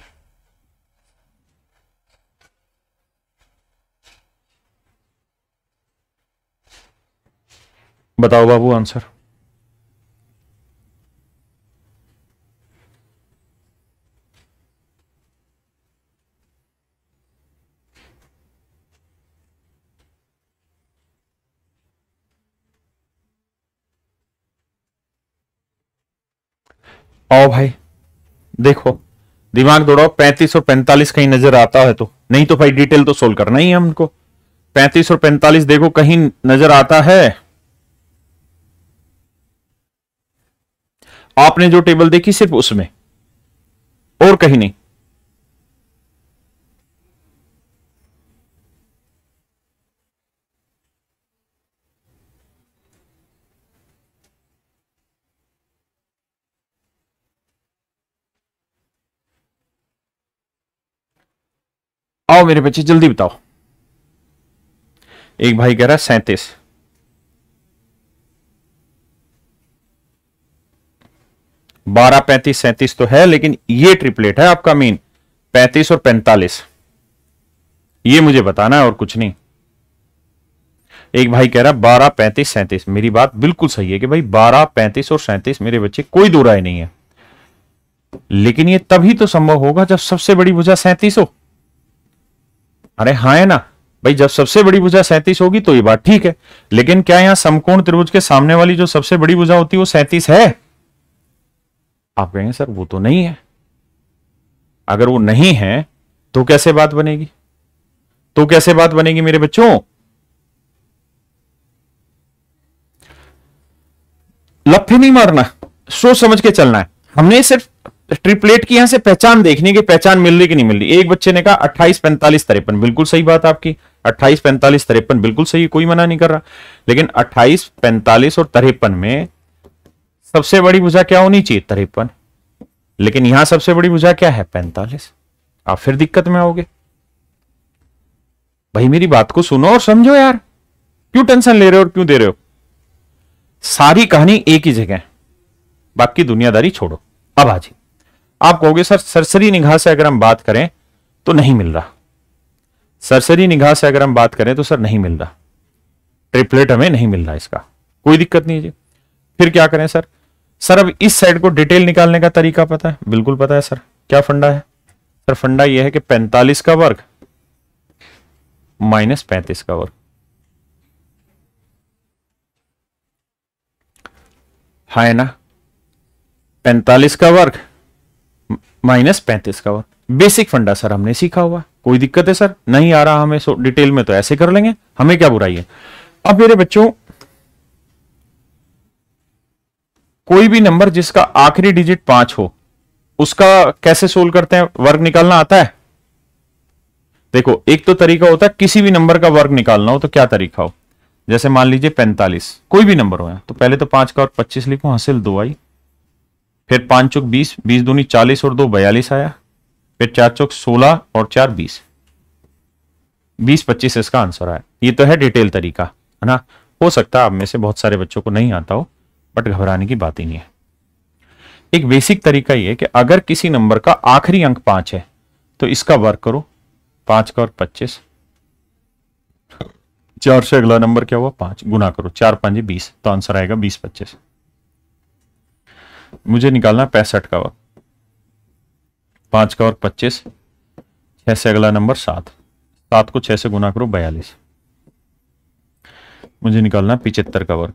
बताओ बाबू आंसर आओ भाई देखो दिमाग दौड़ाओ पैंतीस और पैंतालीस कहीं नजर आता है तो नहीं तो भाई डिटेल तो सोल्व करना ही है हमको पैंतीस और पैंतालीस देखो कहीं नजर आता है आपने जो टेबल देखी सिर्फ उसमें और कहीं नहीं आओ मेरे बच्चे जल्दी बताओ एक भाई कह रहा है सैंतीस बारह पैंतीस सैंतीस तो है लेकिन ये ट्रिपलेट है आपका मीन पैंतीस और पैंतालीस ये मुझे बताना है और कुछ नहीं एक भाई कह रहा है बारह पैंतीस सैंतीस मेरी बात बिल्कुल सही है कि भाई बारह पैंतीस और सैंतीस मेरे बच्चे कोई दो राय नहीं है लेकिन ये तभी तो संभव होगा जब सबसे बड़ी भुजा सैंतीस हो अरे हाँ है ना भाई जब सबसे बड़ी भुजा सैंतीस होगी तो ये बात ठीक है लेकिन क्या यहां समकोण त्रिभुज के सामने वाली जो सबसे बड़ी भुजा होती है वो सैंतीस है आप कहेंगे सर वो तो नहीं है अगर वो नहीं है तो कैसे बात बनेगी तो कैसे बात बनेगी मेरे बच्चों लफे नहीं मारना सोच समझ के चलना है हमने सिर्फ ट्रिपलेट की यहां से पहचान देखने की पहचान मिल रही कि नहीं मिल रही एक बच्चे ने कहा अट्ठाईस पैंतालीस तिरपन बिल्कुल सही बात आपकी अट्ठाईस पैंतालीस तिरपन बिल्कुल सही कोई मना नहीं कर रहा लेकिन अट्ठाईस पैंतालीस और तिरपन में सबसे बड़ी भुजा क्या होनी चाहिए तिरपन लेकिन यहां सबसे बड़ी भुजा क्या है पैंतालीस आप फिर दिक्कत में आओगे भाई मेरी बात को सुनो और समझो यार क्यों टेंशन ले रहे हो और क्यों दे रहे हो सारी कहानी एक ही जगह है बाकी दुनियादारी छोड़ो अब आज आप कहोगे सर सरसरी निगाह से अगर हम बात करें तो नहीं मिल रहा सरसरी निगाह से अगर हम बात करें तो सर नहीं मिल रहा ट्रिपलेट हमें नहीं मिल रहा इसका कोई दिक्कत नहीं है जी फिर क्या करें सर सर अब इस साइड को डिटेल निकालने का तरीका पता है बिल्कुल पता है सर क्या फंडा है सर फंडा यह है कि 45 का वर्ग माइनस पैंतीस का वर्ग हाँ है ना 45 का वर्ग माइनस पैंतीस का वर्ग बेसिक फंडा सर हमने सीखा हुआ कोई दिक्कत है सर नहीं आ रहा हमें डिटेल में तो ऐसे कर लेंगे हमें क्या बुराई है अब मेरे बच्चों कोई भी नंबर जिसका आखिरी डिजिट पांच हो उसका कैसे सोल्व करते हैं वर्ग निकालना आता है देखो एक तो तरीका होता है किसी भी नंबर का वर्ग निकालना हो तो क्या तरीका हो जैसे मान लीजिए पैंतालीस कोई भी नंबर हो या तो पहले तो पांच का और पच्चीस लिखो हासिल दो आई फिर पांच चौक बीस बीस दूनी चालीस और दो बयालीस आया फिर चार चौक सोलह और चार बीस बीस पच्चीस इसका आंसर आया ये तो है डिटेल तरीका है ना हो सकता है आप में से बहुत सारे बच्चों को नहीं आता हो बट घबराने की बात ही नहीं है एक बेसिक तरीका यह है कि अगर किसी नंबर का आखिरी अंक पांच है तो इसका वर्क करो पांच का और पच्चीस चार से अगला नंबर क्या हुआ पांच गुना करो चार पांच बीस तो आंसर आएगा बीस पच्चीस मुझे निकालना पैंसठ का वर्क पांच का और पच्चीस छह से अगला नंबर सात सात को छह से गुना करो बयालीस मुझे निकालना पिचहत्तर का वर्ग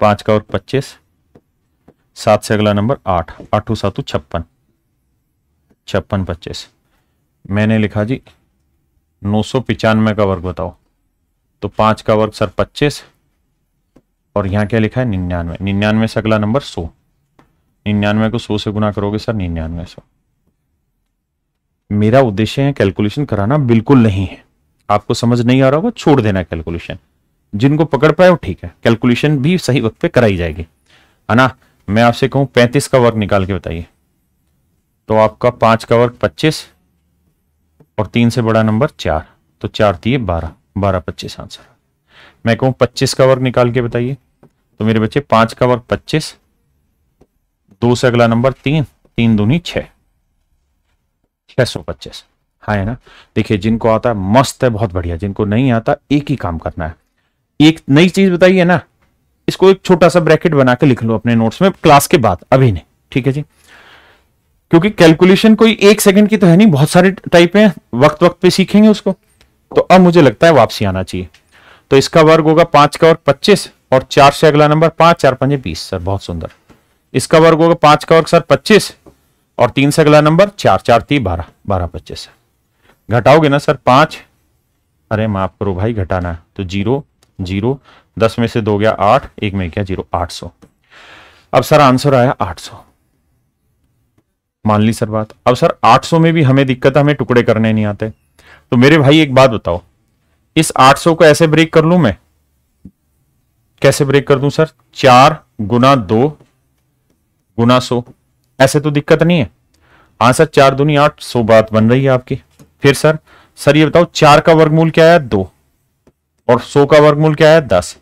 पाँच का और पच्चीस सात से अगला नंबर आठ आठों सातों छप्पन छप्पन पच्चीस मैंने लिखा जी नौ सौ पिचानवे का वर्ग बताओ तो पाँच का वर्ग सर पच्चीस और यहाँ क्या लिखा है निन्यानवे निन्यानवे से अगला नंबर सौ निन्यानवे को सौ से गुना करोगे सर निन्यानवे सौ मेरा उद्देश्य है कैलकुलेशन कराना बिल्कुल नहीं है आपको समझ नहीं आ रहा होगा छोड़ देना कैलकुलेशन जिनको पकड़ पाए वो ठीक है कैलकुलेशन भी सही वक्त पे कराई जाएगी है ना मैं आपसे कहूँ पैंतीस का वर्ग निकाल के बताइए तो आपका पाँच का वर्ग पच्चीस और तीन से बड़ा नंबर चार तो चार थी बारह बारह पच्चीस आंसर मैं कहूँ पच्चीस का वर्ग निकाल के बताइए तो मेरे बच्चे पाँच का वर्ग पच्चीस दो से अगला नंबर तीन तीन दूनी छः छः सौ पच्चीस हाँ है ना देखिए जिनको आता है मस्त है बहुत बढ़िया जिनको नहीं आता एक ही काम करना है एक नई चीज बताई है ना इसको एक छोटा सा ब्रैकेट बना के लिख लो अपने नोट्स में क्लास के बाद अभी नहीं ठीक है जी क्योंकि कैलकुलेशन कोई एक सेकंड की तो है नहीं बहुत सारे टाइप हैं वक्त वक्त पे सीखेंगे उसको तो अब मुझे लगता है वापसी आना चाहिए तो इसका वर्ग होगा पांच का और पच्चीस और चार से अगला नंबर पांच चार पंजे बीस सर बहुत सुंदर इसका वर्ग होगा पांच का वर्ग सर पच्चीस और तीन से अगला नंबर चार चार तीन बारह बारह पच्चीस घटाओगे ना सर पांच अरे माफ करो भाई घटाना तो जीरो जीरो दस में से दो गया आठ एक में गया जीरो आठ सौ अब सर आंसर आया आठ सौ मान ली सर बात अब सर आठ सौ में भी हमें दिक्कत है हमें टुकड़े करने नहीं आते तो मेरे भाई एक बात बताओ इस आठ सौ को ऐसे ब्रेक कर लू मैं कैसे ब्रेक कर दू सर चार गुना दो गुना सो ऐसे तो दिक्कत नहीं है हाँ सर चार दूनी आठ सौ बात बन रही है आपकी फिर सर सर ये बताओ चार का वर्गमूल क्या है दो और सो का वर्गमूल क्या है दस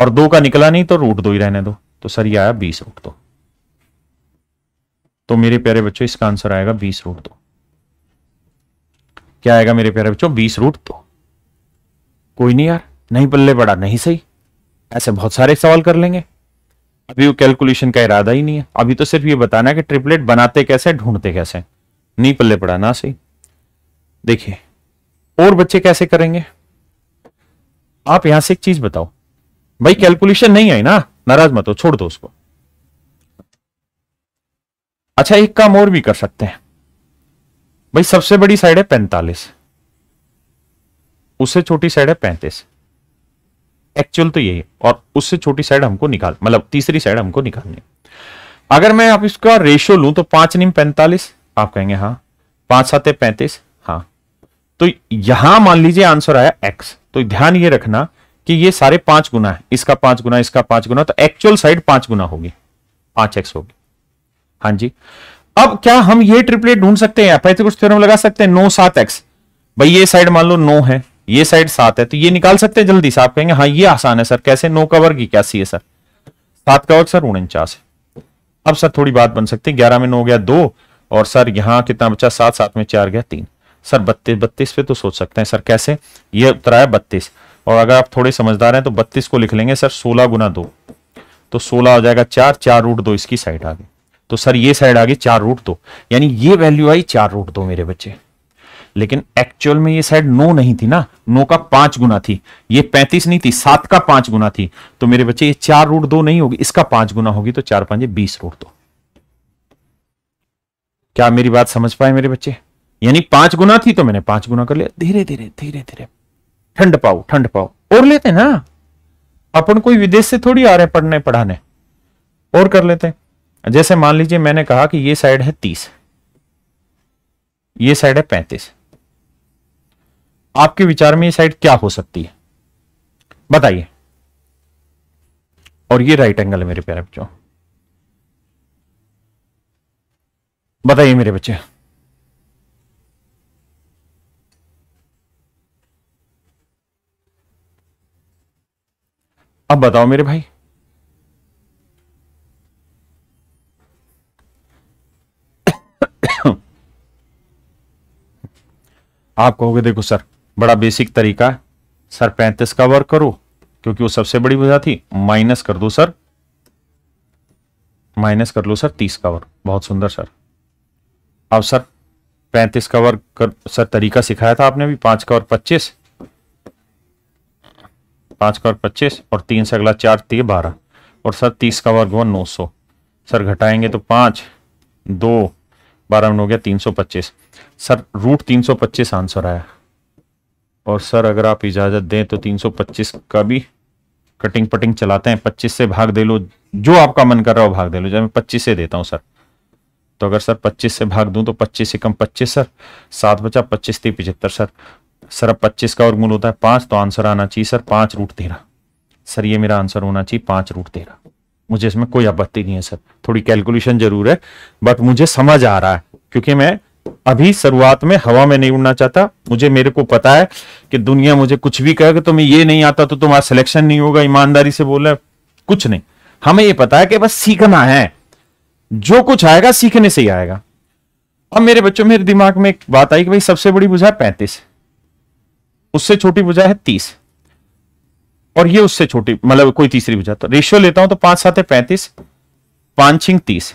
और दो का निकला नहीं तो रूट दो ही रहने दो तो सर ये आया बीस रूट दो तो मेरे प्यारे बच्चों इसका आंसर आएगा बीस रूट दो क्या आएगा मेरे प्यारे बच्चों बीस रूट दो कोई नहीं यार नहीं पल्ले पड़ा नहीं सही ऐसे बहुत सारे सवाल कर लेंगे अभी वो कैलकुलेशन का इरादा ही नहीं है अभी तो सिर्फ ये बताना है कि ट्रिपलेट बनाते कैसे ढूंढते कैसे नहीं पल्ले पड़ा ना सही देखिए और बच्चे कैसे करेंगे आप यहां से एक चीज बताओ भाई कैलकुलेशन नहीं आई ना नाराज मत हो छोड़ दो उसको अच्छा एक काम और भी कर सकते हैं भाई सबसे बड़ी साइड है पैंतालीस उससे छोटी साइड है पैंतीस एक्चुअल तो यही और उससे छोटी साइड हमको निकाल मतलब तीसरी साइड हमको निकालनी अगर मैं आप इसका रेशियो लूं तो पांच निम पैंतालीस आप कहेंगे हाँ पांच सात पैंतीस हाँ तो यहां मान लीजिए आंसर आया एक्स तो ध्यान ये रखना कि ये सारे पांच गुना है इसका पांच गुना इसका पांच गुना तो एक्चुअल साइड पांच गुना होगी पांच एक्स होगी हाँ जी अब क्या हम ये ट्रिपलेट ढूंढ सकते हैं कुछ थ्योरम लगा सकते हैं नो सात एक्स भाई ये साइड मान लो नो है ये साइड सात है तो ये निकाल सकते हैं जल्दी से आप कहेंगे हाँ ये आसान है सर कैसे नो का वर्ग इक्यासी है सर सात का वर्ग सर उनचास है अब सर थोड़ी बात बन सकती है ग्यारह में नो गया दो और सर यहां कितना बचा सात सात में चार गया तीन सर बत्तीस बत्तीस पे तो सोच सकते हैं सर कैसे ये उत्तर आया बत्तीस और अगर आप थोड़े समझदार हैं तो बत्तीस को लिख लेंगे सर सोलह गुना दो तो सोलह हो जाएगा चार चार रूट दो इसकी साइड आ गई तो सर ये साइड आ गई चार रूट दो यानी ये वैल्यू आई चार रूट दो मेरे बच्चे लेकिन एक्चुअल में ये साइड नो नहीं थी ना नो का पांच गुना थी ये पैंतीस नहीं थी सात का पांच गुना थी तो मेरे बच्चे ये चार रूट दो नहीं होगी इसका पांच गुना होगी तो चार पांच बीस रूट दो क्या मेरी बात समझ पाए मेरे बच्चे यानी पांच गुना थी तो मैंने पांच गुना कर लिया धीरे धीरे धीरे धीरे ठंड पाओ ठंड पाओ और लेते ना अपन कोई विदेश से थोड़ी आ रहे पढ़ने पढ़ाने और कर लेते हैं जैसे मान लीजिए मैंने कहा कि ये साइड है तीस ये साइड है पैंतीस आपके विचार में ये साइड क्या हो सकती है बताइए और ये राइट एंगल है मेरे प्यारे बच्चों बताइए मेरे बच्चे अब बताओ मेरे भाई आप कहोगे देखो सर बड़ा बेसिक तरीका है सर पैंतीस का वर्क करो क्योंकि वो सबसे बड़ी वजह थी माइनस कर दो सर माइनस कर लो सर तीस का वर्क बहुत सुंदर सर अब सर पैंतीस का वर्क कर सर तरीका सिखाया था आपने अभी पांच का वर्क पच्चीस पाँच का वर्ग पच्चीस और तीन से अगला चार तीन बारह और सर तीस का वर्ग हुआ नौ सौ सर घटाएंगे तो पाँच दो बारह में हो गया तीन सौ पच्चीस सर रूट तीन सौ पच्चीस आंसर आया और सर अगर आप इजाज़त दें तो तीन सौ पच्चीस का भी कटिंग पटिंग चलाते हैं पच्चीस से भाग दे लो जो आपका मन कर रहा हो भाग दे लो जब मैं पच्चीस से देता हूँ सर तो अगर सर पच्चीस से भाग दूं तो पच्चीस से कम पच्चीस सर सात बचा पच्चीस थी पिछहत्तर सर सर अब पच्चीस का वर्गमूल होता है पांच तो आंसर आना चाहिए सर पांच रूट तेरह सर ये मेरा आंसर होना चाहिए पांच रूट तेरह मुझे इसमें कोई आपत्ति नहीं है सर थोड़ी कैलकुलेशन जरूर है बट मुझे समझ आ रहा है क्योंकि मैं अभी शुरुआत में हवा में नहीं उड़ना चाहता मुझे मेरे को पता है कि दुनिया मुझे कुछ भी कहे तो मैं ये नहीं आता तो तुम्हारा सिलेक्शन नहीं होगा ईमानदारी से बोला कुछ नहीं हमें ये पता है कि बस सीखना है जो कुछ आएगा सीखने से ही आएगा अब मेरे बच्चों मेरे दिमाग में एक बात आई कि भाई सबसे बड़ी बुझा है पैंतीस उससे छोटी भुजा है तीस और ये उससे छोटी मतलब कोई तीसरी भुजा तो रेशियो लेता हूं तो पांच सात है पैंतीस पांच छिंग तीस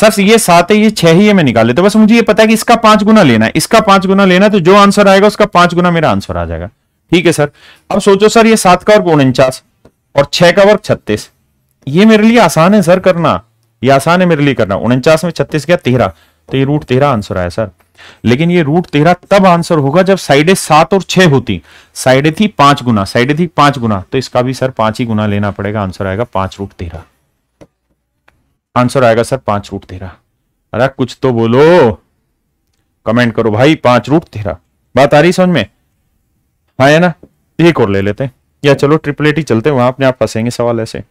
सर ये सात है ये छह ही है मैं निकाल लेता बस मुझे ये पता है कि इसका पांच गुना लेना है इसका पांच गुना लेना है तो जो आंसर आएगा उसका पांच गुना मेरा आंसर आ जाएगा ठीक है सर अब सोचो सर ये सात का वर्ग उनचास और छह का वर्ग छत्तीस ये मेरे लिए आसान है सर करना ये आसान है मेरे लिए करना उनचास में छत्तीस गया तेरह तो ये रूट तेरह आंसर आया सर लेकिन ये रूट तेरह तब आंसर होगा जब साइडे सात और छह होती साइडे थी पांच गुना साइडे थी पांच गुना तो इसका भी सर पांच ही गुना लेना पड़ेगा आंसर आएगा पांच रूट तेरह आंसर आएगा सर पांच रूट तेरह अरे कुछ तो बोलो कमेंट करो भाई पांच रूट तेरह बात आ रही समझ में हाँ है ना एक और ले लेते हैं या चलो ट्रिपलेट ही चलते हैं वहां अपने आप फंसेंगे सवाल ऐसे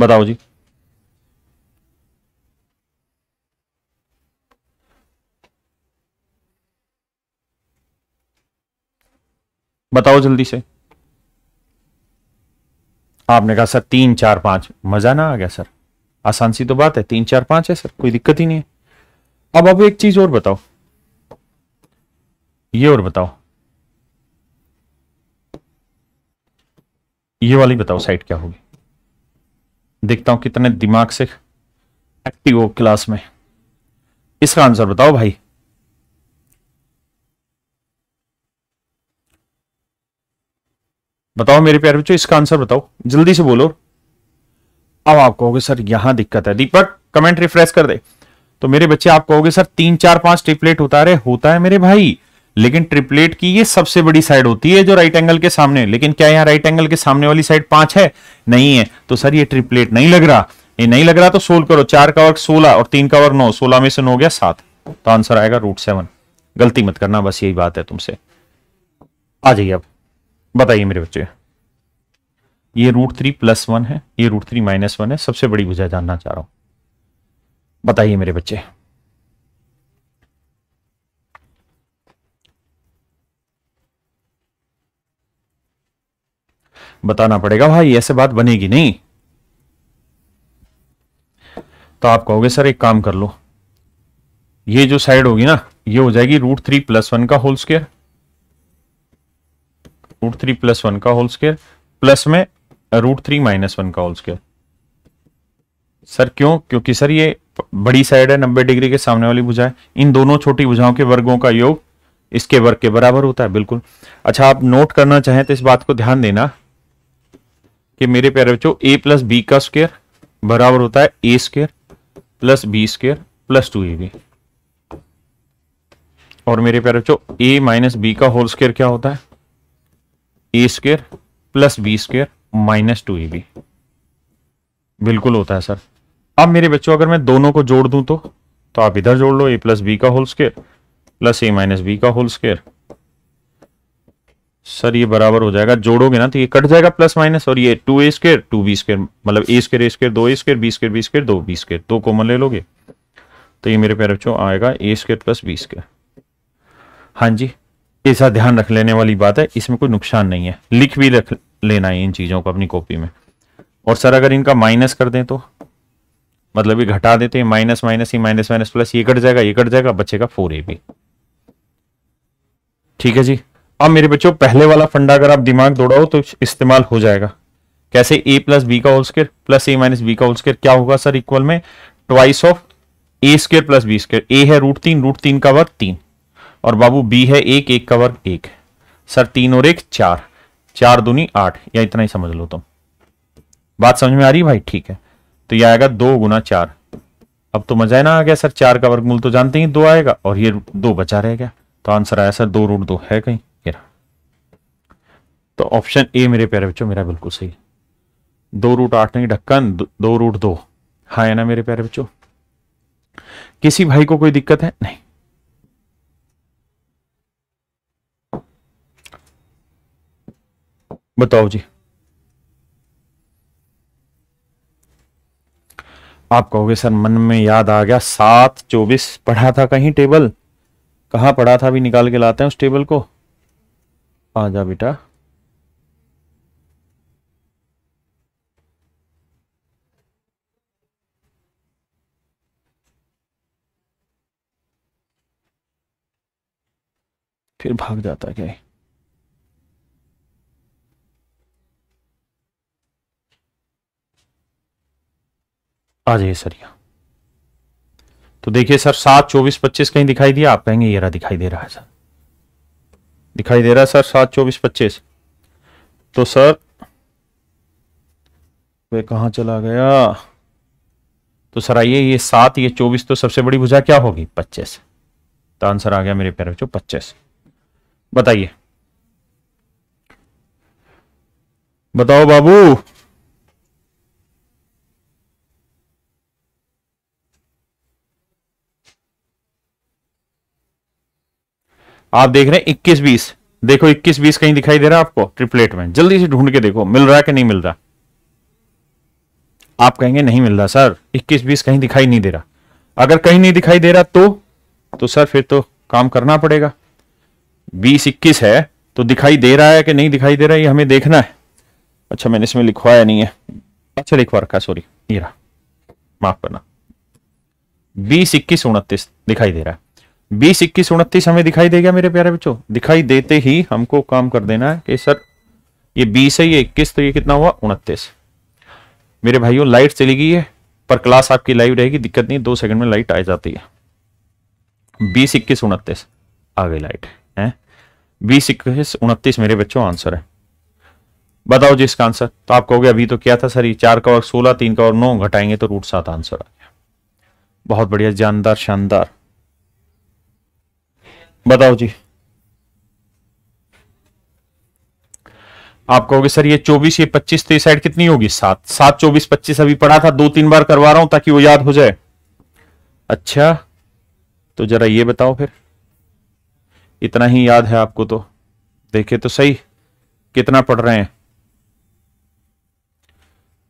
बताओ जी बताओ जल्दी से आपने कहा सर तीन चार पांच मजा ना आ गया सर आसान सी तो बात है तीन चार पांच है सर कोई दिक्कत ही नहीं है अब अब एक चीज और बताओ ये और बताओ ये वाली बताओ साइट क्या होगी देखता हूं कितने दिमाग से एक्टिव हो क्लास में इसका आंसर बताओ भाई बताओ मेरे प्यार बच्चों इसका आंसर बताओ जल्दी से बोलो अब आप कहोगे सर यहां दिक्कत है दीपक कमेंट रिफ्रेश कर दे तो मेरे बच्चे आप कहोगे सर तीन चार पांच ट्रिपलेट होता है होता है मेरे भाई लेकिन ट्रिपलेट की ये सबसे बड़ी साइड होती है जो राइट एंगल के सामने लेकिन क्या यहाँ राइट एंगल के सामने वाली साइड पांच है नहीं है तो सर ये ट्रिपलेट नहीं लग रहा ये नहीं लग रहा तो सोल्व करो चार का वर्ग सोलह और तीन का वर्ग नौ सोलह में से नौ हो गया सात तो आंसर आएगा रूट सेवन गलती मत करना बस यही बात है तुमसे आ जाइए अब बताइए मेरे बच्चे ये रूट थ्री प्लस वन है ये रूट थ्री माइनस वन है सबसे बड़ी वजह जानना चाह रहा हूं बताइए मेरे बच्चे बताना पड़ेगा भाई ऐसे बात बनेगी नहीं तो आप कहोगे सर एक काम कर लो ये जो साइड होगी ना ये हो जाएगी रूट थ्री प्लस वन का whole square root three plus one का होल स्केयर प्लस में रूट थ्री माइनस वन का होल स्केयर सर क्यों क्योंकि सर ये बड़ी साइड है नब्बे डिग्री के सामने वाली भुजाएं इन दोनों छोटी भुजाओं के वर्गों का योग इसके वर्ग के बराबर होता है बिल्कुल अच्छा आप नोट करना चाहें तो इस बात को ध्यान देना कि मेरे प्यारे बच्चों ए प्लस बी का स्केयर बराबर होता है A square plus B square plus two A B और मेरे प्यारे बच्चों ए माइनस बी का होल स्केयर क्या होता है A square plus B square minus two A B बिल्कुल होता है सर अब मेरे बच्चों अगर मैं दोनों को जोड़ दूं तो तो आप इधर जोड़ लो ए प्लस बी का whole square plus A minus B का होल स्केयर सर ये बराबर हो जाएगा जोड़ोगे ना तो ये कट जाएगा प्लस माइनस और ये two A square two B square मतलब ए स्केयर ए स्केयर दो A square B square B square दो बी स्केयर दो कॉमन ले लोगे तो ये मेरे प्यारे बच्चों आएगा A square plus B square हाँ जी ऐसा ध्यान रख लेने वाली बात है इसमें कोई नुकसान नहीं है लिख भी रख लेना है इन चीज़ों को अपनी कॉपी में और सर अगर इनका माइनस कर दें तो मतलब ये घटा देते हैं माइनस माइनस ही माइनस माइनस प्लस ये कट जाएगा ये कट जाएगा बच्चे का फोर ए बी ठीक है जी अब मेरे बच्चों पहले वाला फंडा अगर आप दिमाग दौड़ाओ तो इस्तेमाल हो जाएगा कैसे ए प्लस बी का whole square plus A minus B का होल स्केयर क्या होगा सर इक्वल में twice of A square plus B square A है रूट तीन रूट तीन का वर्ग तीन और बाबू बी है एक एक का वर्ग एक सर तीन और एक चार चार दूनी आठ या इतना ही समझ लो तुम बात समझ में आ रही भाई ठीक है तो यह आएगा दो गुना चार अब तो मजा है ना आ गया सर चार का वर्गमूल तो जानते ही दो आएगा और ये दो बचा रह गया तो आंसर आया सर दो रूट दो है कहीं मेरा तो ऑप्शन ए मेरे प्यारे बच्चों मेरा बिल्कुल सही दो रूट आठ नहीं ढक्कन दो, दो रूट दो हाँ है ना मेरे प्यारे बच्चों किसी भाई को कोई दिक्कत है नहीं बताओ जी आप कहोगे सर मन में याद आ गया सात चौबीस पढ़ा था कहीं टेबल कहा पढ़ा था अभी निकाल के लाते हैं उस टेबल को आ जा बेटा फिर भाग जाता क्या आ जाइए सर यहाँ तो देखिए सर सात चौबीस पच्चीस कहीं दिखाई दिया आप कहेंगे ये रहा दिखाई दे रहा है सर दिखाई दे रहा है सर सात चौबीस पच्चीस तो सर वे कहा चला गया तो सर आइए ये सात ये चौबीस तो सबसे बड़ी भुजा क्या होगी पच्चीस तो आंसर आ गया मेरे प्यारे बच्चों पच्चीस बताइए बताओ बाबू आप देख रहे हैं इक्कीस बीस देखो इक्कीस बीस कहीं दिखाई दे रहा है आपको ट्रिपलेट में जल्दी से ढूंढ के देखो मिल रहा है कि नहीं मिल रहा आप कहेंगे नहीं मिल रहा सर इक्कीस बीस कहीं दिखाई नहीं दे रहा अगर कहीं नहीं दिखाई दे रहा तो तो सर फिर तो काम करना पड़ेगा बीस इक्कीस है तो दिखाई दे रहा है कि नहीं दिखाई दे रहा है ये हमें देखना है अच्छा मैंने इसमें लिखवाया नहीं है अच्छा लिखवा रखा सॉरी ये रहा माफ करना बीस इक्कीस उनतीस दिखाई दे रहा है बीस इक्कीस उनतीस हमें दिखाई देगा मेरे प्यारे बच्चों दिखाई देते ही हमको काम कर देना है कि सर ये बीस है ये इक्कीस तो ये कितना हुआ उनतीस मेरे भाइयों लाइट चली गई है पर क्लास आपकी लाइव रहेगी दिक्कत नहीं दो सेकंड में लाइट आ जाती है बीस इक्कीस उनतीस आ गई लाइट है बीस इक्कीस उनतीस मेरे बच्चों आंसर है बताओ जी इसका आंसर तो आप कहोगे अभी तो क्या था सर ये चार का और सोलह तीन का और नौ घटाएंगे तो रूट सात आंसर आ गया बहुत बढ़िया जानदार शानदार बताओ जी आप कहोगे सर ये चौबीस ये पच्चीस तो ये साइड कितनी होगी सात सात चौबीस पच्चीस अभी पढ़ा था दो तीन बार करवा रहा हूं ताकि वो याद हो जाए अच्छा तो जरा ये बताओ फिर इतना ही याद है आपको तो देखे तो सही कितना पढ़ रहे हैं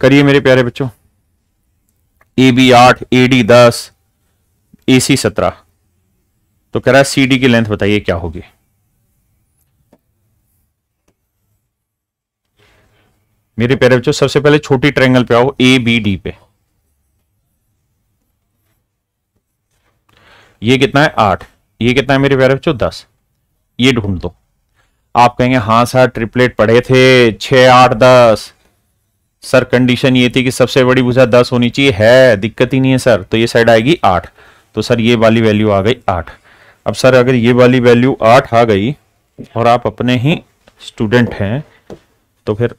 करिए मेरे प्यारे बच्चों ए बी आठ ए डी दस ए सी सत्रह तो कह रहा है सी डी की लेंथ बताइए क्या होगी मेरे प्यारे बच्चों सबसे पहले छोटी ट्रायंगल पे आओ ए बी डी पे ये कितना है आठ ये कितना है मेरे प्यारे बच्चों दस ये ढूंढ दो आप कहेंगे हाँ सर ट्रिपलेट पढ़े थे छ आठ दस सर कंडीशन ये थी कि सबसे बड़ी भुजा दस होनी चाहिए है दिक्कत ही नहीं है सर तो ये साइड आएगी आठ तो सर ये वाली वैल्यू आ गई आठ अब सर अगर ये वाली वैल्यू आठ आ गई और आप अपने ही स्टूडेंट हैं तो फिर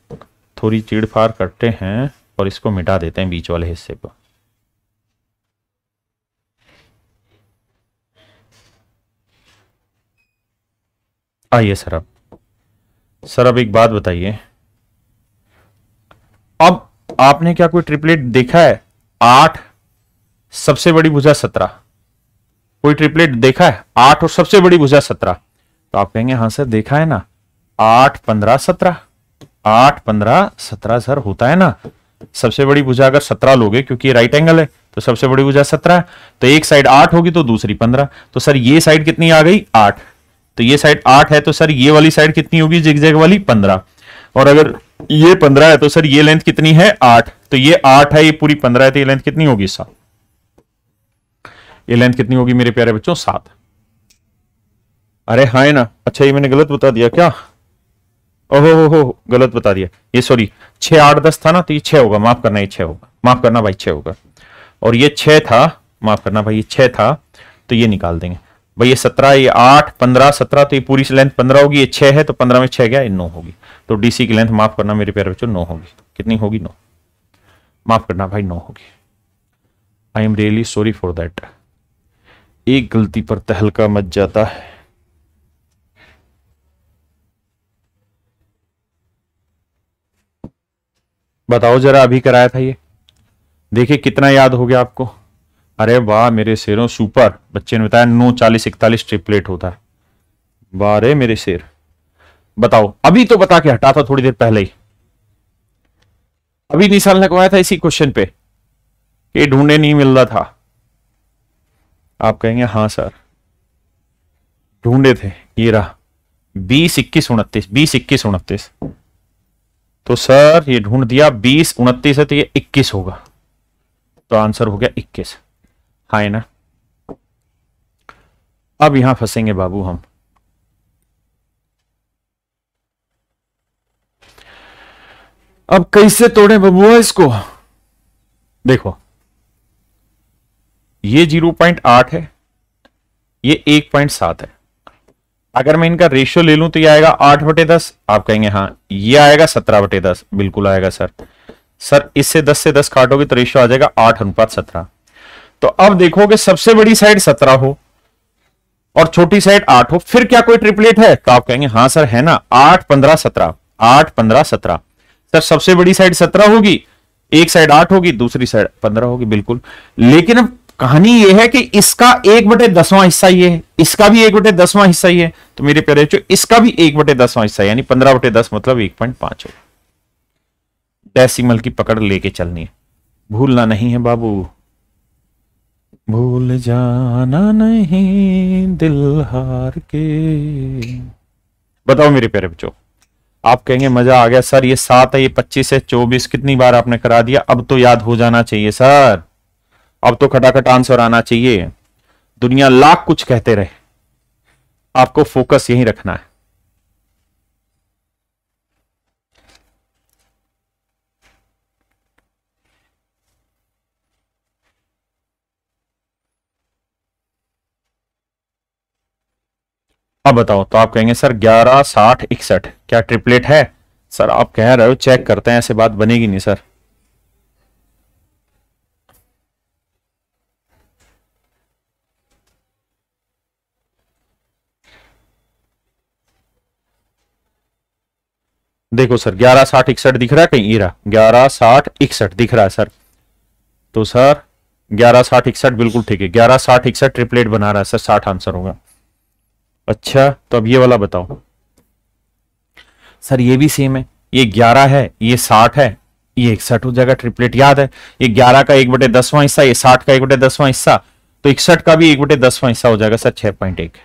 थोड़ी चीड़फाड़ करते हैं और इसको मिटा देते हैं बीच वाले हिस्से को आइए सर अब सर अब एक बात बताइए अब आपने क्या कोई ट्रिपलेट देखा है आठ सबसे बड़ी भुजा सत्रह कोई ट्रिपलेट देखा है आठ और सबसे बड़ी भुजा सत्रह तो आप कहेंगे हाँ सर देखा है ना आठ पंद्रह सत्रह आठ पंद्रह सत्रह सर होता है ना सबसे बड़ी भुजा अगर सत्रह लोगे क्योंकि ये राइट एंगल है तो सबसे बड़ी भुजा सत्रह है तो एक साइड आठ होगी तो दूसरी पंद्रह तो सर ये साइड कितनी आ गई आठ तो ये साइड आठ है तो सर ये वाली साइड कितनी होगी जिगजैग वाली पंद्रह और अगर ये पंद्रह है तो सर ये लेंथ कितनी है आठ तो ये आठ है ये पूरी पंद्रह है तो ये लेंथ कितनी होगी सात ये लेंथ कितनी होगी मेरे प्यारे बच्चों सात अरे हाय ना अच्छा ये मैंने गलत बता दिया क्या ओहो हो हो गलत बता दिया ये सॉरी छह आठ दस था ना तो ये छह होगा माफ करना ये छह होगा माफ करना भाई छह होगा और ये छह था माफ करना भाई ये छह था तो ये निकाल देंगे भाई ये सत्रह ये आठ पंद्रह सत्रह तो ये पूरी लेंथ पंद्रह होगी ये छह है तो पंद्रह में छह गया ये नौ होगी तो डीसी की लेंथ माफ करना मेरे प्यारे बच्चों नौ होगी कितनी होगी नौ माफ करना भाई नौ होगी I am really sorry for that एक गलती पर तहलका मच जाता है बताओ जरा अभी कराया था ये देखिए कितना याद हो गया आपको अरे वाह मेरे शेरों सुपर बच्चे ने बताया नौ चालीस इकतालीस ट्रिपलेट होता है वाह रे मेरे शेर बताओ अभी तो बता के हटा था थोड़ी देर पहले ही अभी निशान लगवाया था इसी क्वेश्चन पे ये ढूंढने नहीं मिल रहा था आप कहेंगे हाँ सर ढूंढे थे ये रहा बीस इक्कीस उनतीस बीस इक्कीस उनतीस तो सर ये ढूंढ दिया बीस उनतीस है तो ये इक्कीस होगा तो आंसर हो गया इक्कीस हाँ ना अब यहां फंसेंगे बाबू हम अब कैसे तोड़े बबुआ इसको देखो ये जीरो पॉइंट आठ है ये एक पॉइंट सात है अगर मैं इनका रेशियो ले लूं तो ये आएगा आठ बटे दस आप कहेंगे हाँ ये आएगा सत्रह बटे दस बिल्कुल आएगा सर सर इससे दस से दस काटोगे तो रेशियो आ जाएगा आठ अनुपात सत्रह तो अब देखो कि सबसे बड़ी साइड सत्रह हो और छोटी साइड आठ हो फिर क्या कोई ट्रिपलेट है तो आप कहेंगे हाँ सर है ना आठ पंद्रह सत्रह आठ पंद्रह सत्रह सर सबसे बड़ी साइड सत्रह होगी एक साइड आठ होगी दूसरी साइड पंद्रह होगी बिल्कुल लेकिन अब कहानी यह है कि इसका एक बटे दसवां हिस्सा ये है इसका भी एक बटे दसवां हिस्सा ये है तो मेरे प्यारे बच्चों इसका भी एक बटे दसवां हिस्सा यानी पंद्रह बटे दस मतलब एक पॉइंट पांच होगा डेसिमल की पकड़ लेके चलनी है भूलना नहीं है बाबू भूल जाना नहीं दिल हार के बताओ मेरे प्यारे बच्चों आप कहेंगे मजा आ गया सर ये सात है ये पच्चीस है चौबीस कितनी बार आपने करा दिया अब तो याद हो जाना चाहिए सर अब तो खटाखट आंसर आना चाहिए दुनिया लाख कुछ कहते रहे आपको फोकस यही रखना है अब बताओ तो आप कहेंगे सर ग्यारह साठ इकसठ क्या ट्रिपलेट है सर आप कह रहे हो चेक करते हैं ऐसे बात बनेगी नहीं सर देखो सर ग्यारह साठ इकसठ दिख रहा है कहीं ईरा ग्यारह साठ इकसठ दिख रहा है सर तो सर ग्यारह साठ इकसठ बिल्कुल ठीक है ग्यारह साठ इकसठ ट्रिपलेट बना रहा है सर साठ आंसर होगा अच्छा तो अब ये वाला बताओ सर ये भी सेम है ये ग्यारह है ये साठ है ये इकसठ हो जाएगा ट्रिपलेट याद है ये ग्यारह का एक बटे दसवां हिस्सा ये साठ का एक बटे दसवां हिस्सा तो इकसठ का भी एक बटे दसवां हिस्सा हो जाएगा सर छह पॉइंट एक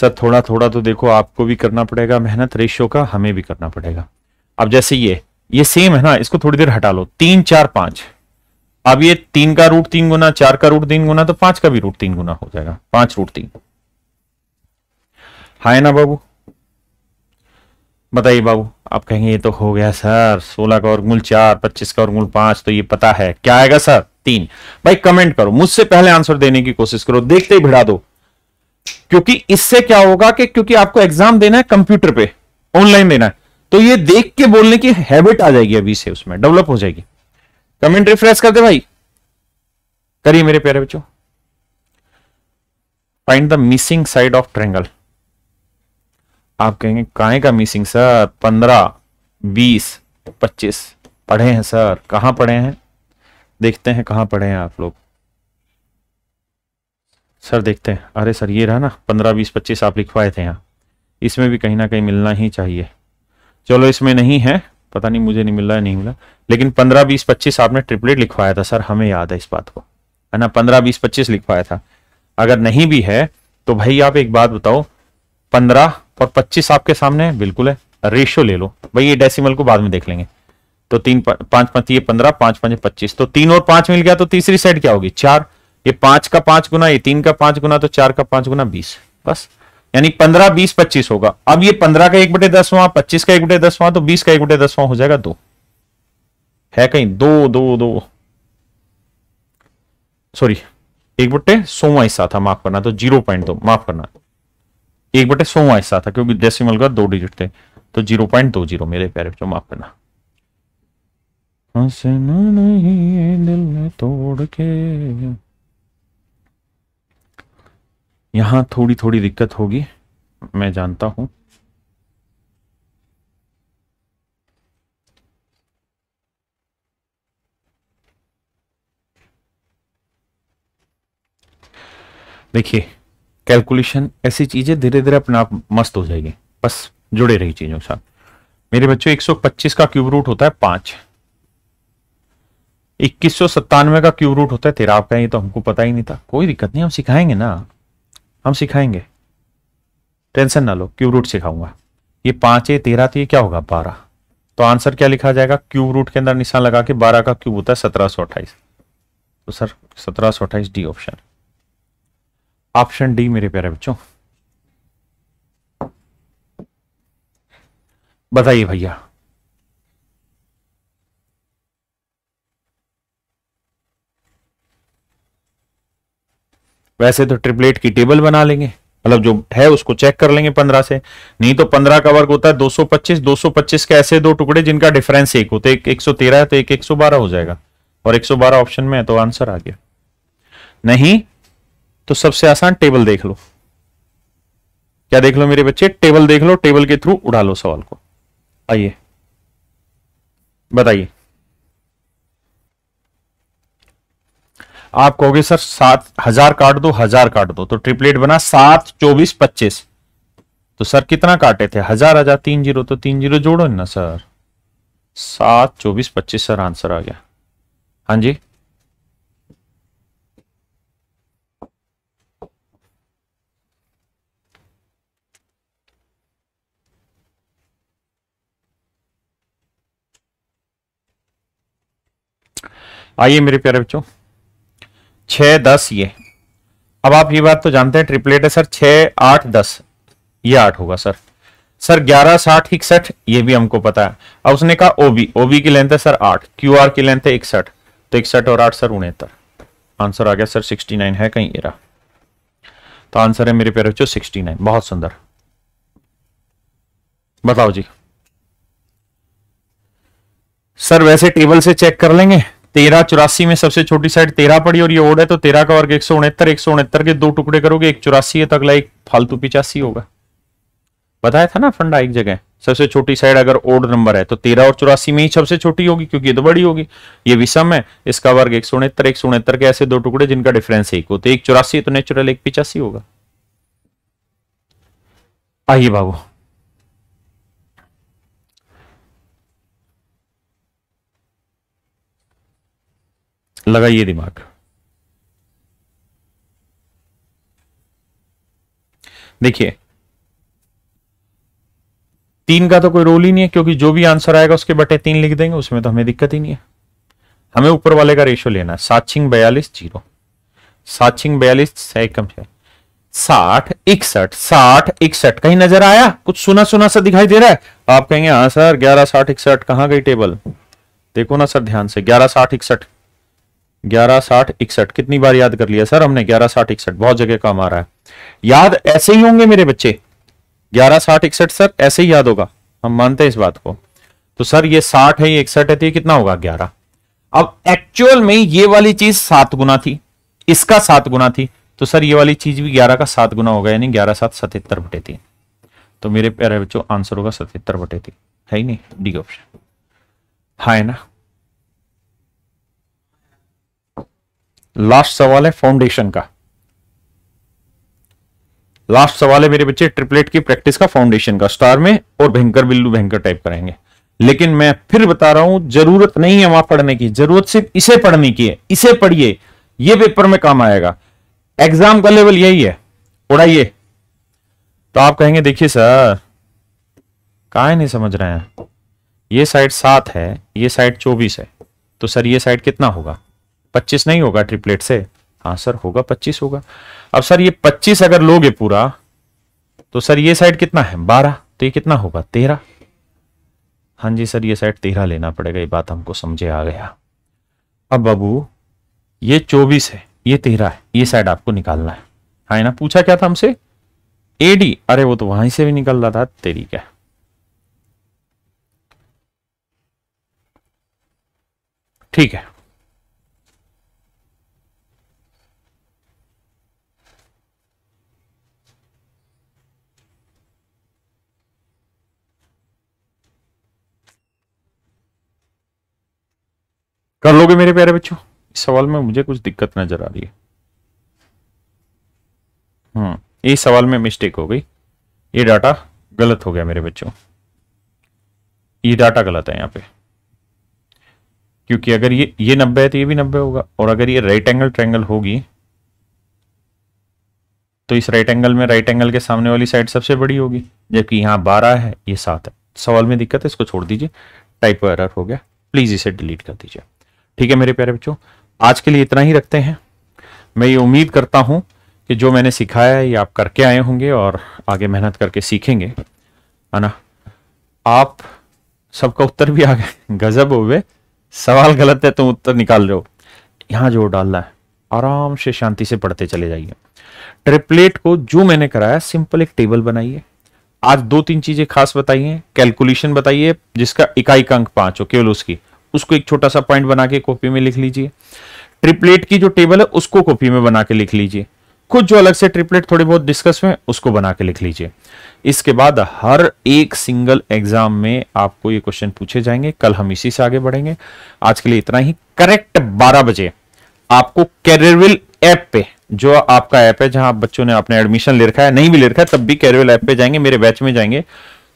सर थोड़ा थोड़ा तो देखो आपको भी करना पड़ेगा मेहनत रेशियो का हमें भी करना पड़ेगा अब जैसे ये ये सेम है ना इसको थोड़ी देर हटा लो तीन चार पांच अब ये तीन का रूट तीन गुना चार का रूट तीन गुना तो पांच का भी रूट तीन गुना हो जाएगा पांच रूट तीन हाय ना बाबू बताइए बाबू आप कहेंगे ये तो हो गया सर सोलह का और मूल चार पच्चीस का और मूल पांच तो ये पता है क्या आएगा सर तीन भाई कमेंट करो मुझसे पहले आंसर देने की कोशिश करो देखते ही भिड़ा दो क्योंकि इससे क्या होगा कि क्योंकि आपको एग्जाम देना है कंप्यूटर पे ऑनलाइन देना है तो ये देख के बोलने की हैबिट आ जाएगी अभी से उसमें डेवलप हो जाएगी कमेंट रिफ्रेश कर दे भाई करिए मेरे प्यारे बच्चों find the missing side of triangle आप कहेंगे काहे का मिसिंग सर पंद्रह बीस पच्चीस पढ़े हैं सर कहां पढ़े हैं देखते हैं कहां पढ़े हैं आप लोग सर देखते हैं अरे सर ये रहा ना पंद्रह बीस पच्चीस आप लिखवाए थे यहाँ इसमें भी कहीं ना कहीं मिलना ही चाहिए चलो इसमें नहीं है पता नहीं मुझे नहीं मिल रहा है नहीं मिला लेकिन पंद्रह बीस पच्चीस आपने ट्रिपलेट लिखवाया था सर हमें याद है इस बात को है ना पंद्रह बीस पच्चीस लिखवाया था अगर नहीं भी है तो भाई आप एक बात बताओ पंद्रह और पच्चीस आपके सामने बिल्कुल है रेशो ले लो भाई ये डेसिमल को बाद में देख लेंगे तो तीन पांच पांच ये पंद्रह पांच पांच पच्चीस तो तीन और पांच मिल गया तो तीसरी साइड क्या होगी चार ये पांच का पांच गुना ये तीन का पांच गुना तो चार का पांच गुना बीस बस यानी पंद्रह बीस पच्चीस होगा अब ये पंद्रह का एक बटे दसवां पच्चीस का एक बटे दसवां तो बीस का एक बटे दसवां हो जाएगा दो है कहीं दो दो दो सॉरी एक बटे सोवा हिस्सा था माफ करना तो जीरो पॉइंट दो माफ करना एक बटे सोवा हिस्सा था क्योंकि डेसिमल का दो डिजिट थे तो जीरो पॉइंट दो जीरो मेरे प्यारे बच्चों माफ करना हंसना नहीं दिल में तोड़ के यहाँ थोड़ी थोड़ी दिक्कत होगी मैं जानता हूँ देखिए कैलकुलेशन ऐसी चीजें धीरे धीरे अपने आप मस्त हो जाएगी बस जुड़े रही चीजों के साथ मेरे बच्चों 125 का क्यूब रूट होता है पांच इक्कीस का क्यूब रूट होता है तेरा आपका ये तो हमको पता ही नहीं था कोई दिक्कत नहीं हम सिखाएंगे ना हम सिखाएंगे टेंशन ना लो क्यूब रूट सिखाऊंगा ये पांच है तेरह तो ये क्या होगा बारह तो आंसर क्या लिखा जाएगा क्यूब रूट के अंदर निशान लगा के बारह का क्यूब होता है सत्रह सौ अट्ठाईस तो सर सत्रह सौ अट्ठाईस डी ऑप्शन ऑप्शन डी मेरे प्यारे बच्चों बताइए भैया वैसे तो ट्रिपलेट की टेबल बना लेंगे मतलब जो है उसको चेक कर लेंगे पंद्रह से नहीं तो पंद्रह का वर्ग होता है दो सौ पच्चीस दो सौ पच्चीस के ऐसे दो टुकड़े जिनका डिफरेंस एक होता है एक सौ तेरह है तो एक एक सौ बारह हो जाएगा और एक सौ बारह ऑप्शन में है तो आंसर आ गया नहीं तो सबसे आसान टेबल देख लो क्या देख लो मेरे बच्चे टेबल देख लो टेबल के थ्रू उड़ा लो सवाल को आइए बताइए आप कहोगे सर सात हजार काट दो हजार काट दो तो ट्रिपलेट बना सात चौबीस पच्चीस तो सर कितना काटे थे हजार हजार तीन जीरो तो तीन जीरो जोड़ो ना सर सात चौबीस पच्चीस सर आंसर आ गया हाँ जी आइए मेरे प्यारे बच्चों छ दस ये अब आप ये बात तो जानते हैं ट्रिपलेट है सर छ आठ दस ये आठ होगा सर सर ग्यारह साठ इकसठ ये भी हमको पता है अब उसने कहा ओबी ओबी की लेंथ है सर आठ क्यू आर की लेंथ है इकसठ तो इकसठ और आठ सर उनहत्तर आंसर आ गया सर सिक्सटी नाइन है कहीं इरा तो आंसर है मेरे प्यारे बच्चों सिक्सटी नाइन बहुत सुंदर बताओ जी सर वैसे टेबल से चेक कर लेंगे तेरह चौरासी में सबसे छोटी साइड तेरह पड़ी और ये ओड है तो तेरह का वर्ग एक सौ उनहत्तर एक सौ उनहत्तर के दो टुकड़े करोगे एक चौरासी है तो अगला एक फालतू पिचासी होगा बताया था ना फंडा एक जगह सबसे छोटी साइड अगर ओड नंबर है तो तेरह और चौरासी में ही सबसे छोटी होगी क्योंकि ये तो बड़ी होगी ये विषम है इसका वर्ग एक सौ उनहत्तर एक सौ उनहत्तर के ऐसे दो टुकड़े जिनका डिफरेंस एक हो तो एक चौरासी तो नेचुरल एक पिचासी होगा आइए बाबू लगाइए दिमाग देखिए तीन का तो कोई रोल ही नहीं है क्योंकि जो भी आंसर आएगा उसके बटे तीन लिख देंगे उसमें तो हमें दिक्कत ही नहीं है हमें ऊपर वाले का रेशो लेना है सात छिंग बयालीस जीरो सात छिंग बयालीस कम साठ इकसठ साठ इकसठ कहीं नजर आया कुछ सुना सुना सा दिखाई दे रहा है आप कहेंगे हाँ सर ग्यारह साठ इकसठ कहां गई टेबल देखो ना सर ध्यान से ग्यारह साठ इकसठ ग्यारह साठ इकसठ कितनी बार याद कर लिया सर हमने ग्यारह साठ इकसठ बहुत जगह काम आ रहा है याद ऐसे ही होंगे मेरे बच्चे ग्यारह साठ इकसठ सर ऐसे ही याद होगा हम मानते हैं इस बात को तो सर ये साठ है ये इकसठ है तो ये कितना होगा ग्यारह अब एक्चुअल में ये वाली चीज सात गुना थी इसका सात गुना थी तो सर ये वाली चीज भी ग्यारह का सात गुना होगा यानी ग्यारह सात सतहत्तर बटे थी तो मेरे प्यारे बच्चों आंसर होगा सतहत्तर बटे थी है ही नहीं डी ऑप्शन हाँ है ना लास्ट सवाल है फाउंडेशन का लास्ट सवाल है मेरे बच्चे ट्रिपलेट की प्रैक्टिस का फाउंडेशन का स्टार में और भयंकर बिल्लू भयंकर टाइप करेंगे लेकिन मैं फिर बता रहा हूं जरूरत नहीं है वहां पढ़ने की जरूरत सिर्फ इसे पढ़ने की है इसे पढ़िए ये पेपर में काम आएगा एग्जाम का लेवल यही है उड़ाइए तो आप कहेंगे देखिए सर का नहीं समझ रहे हैं ये साइड सात है ये साइड चौबीस है तो सर ये साइड कितना होगा पच्चीस नहीं होगा ट्रिपलेट से हाँ सर होगा पच्चीस होगा अब सर ये पच्चीस अगर लोगे पूरा तो सर ये साइड कितना है बारह तो ये कितना होगा तेरह हाँ जी सर ये साइड तेरह लेना पड़ेगा ये बात हमको समझे आ गया अब बाबू ये चौबीस है ये तेरह है ये साइड आपको निकालना है हाँ ना पूछा क्या था हमसे एडी अरे वो तो वहीं से भी निकल रहा था तेरी क्या ठीक है कर लोगे मेरे प्यारे बच्चों इस सवाल में मुझे कुछ दिक्कत नजर आ रही है हम्म इस सवाल में मिस्टेक हो गई ये डाटा गलत हो गया मेरे बच्चों ये डाटा गलत है यहाँ पे क्योंकि अगर ये ये नब्बे है तो ये भी नब्बे होगा और अगर ये राइट एंगल ट्रैंगल होगी तो इस राइट एंगल में राइट एंगल के सामने वाली साइड सबसे बड़ी होगी जबकि यहाँ बारह है ये सात है सवाल में दिक्कत है इसको छोड़ दीजिए टाइप एरर हो गया प्लीज़ इसे डिलीट कर दीजिए ठीक है मेरे प्यारे बच्चों आज के लिए इतना ही रखते हैं मैं ये उम्मीद करता हूँ कि जो मैंने सिखाया है ये आप करके आए होंगे और आगे मेहनत करके सीखेंगे है ना आप सबका उत्तर भी आ गए गजब हो गए सवाल गलत है तुम उत्तर निकाल रहे हो यहाँ जोर डालना है आराम से शांति से पढ़ते चले जाइए ट्रिपलेट को जो मैंने कराया सिंपल एक टेबल बनाइए आज दो तीन चीजें खास बताइए कैलकुलेशन बताइए जिसका इकाई अंक पांच हो केवल उसकी उसको एक छोटा सा पॉइंट बना के कॉपी में लिख लीजिए ट्रिपलेट की जो टेबल है उसको कॉपी में बना के लिख लीजिए कुछ जो अलग से ट्रिपलेट थोड़े बहुत डिस्कस हुए उसको बना के लिख लीजिए इसके बाद हर एक सिंगल एग्जाम में आपको ये क्वेश्चन पूछे जाएंगे कल हम इसी से आगे बढ़ेंगे आज के लिए इतना ही करेक्ट 12 बजे आपको कैरियरविल ऐप पे जो आपका ऐप है जहां बच्चों ने अपने एडमिशन ले रखा है नहीं भी ले रखा है तब भी कैरियरविल ऐप पे जाएंगे मेरे बैच में जाएंगे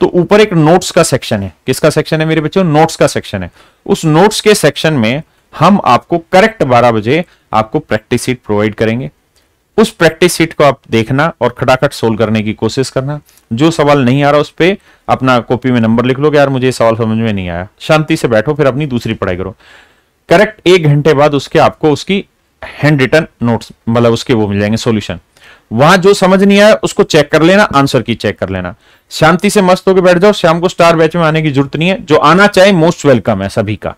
तो ऊपर एक नोट्स का सेक्शन है किसका सेक्शन है मेरे बच्चों नोट्स का सेक्शन है उस नोट्स के सेक्शन में हम आपको करेक्ट 12 बजे आपको प्रैक्टिस सीट प्रोवाइड करेंगे उस प्रैक्टिस सीट को आप देखना और खटाखट सोल्व करने की कोशिश करना जो सवाल नहीं आ रहा उस पर अपना कॉपी में नंबर लिख लो कि यार मुझे सवाल समझ में नहीं आया शांति से बैठो फिर अपनी दूसरी पढ़ाई करो करेक्ट एक घंटे बाद उसके आपको उसकी हैंड रिटर्न नोट्स मतलब उसके वो मिल जाएंगे सोल्यूशन वहां जो समझ नहीं आया उसको चेक कर लेना आंसर की चेक कर लेना शांति से मस्त होकर बैठ जाओ शाम को स्टार बैच में आने की जरूरत नहीं है जो आना चाहे मोस्ट वेलकम है सभी का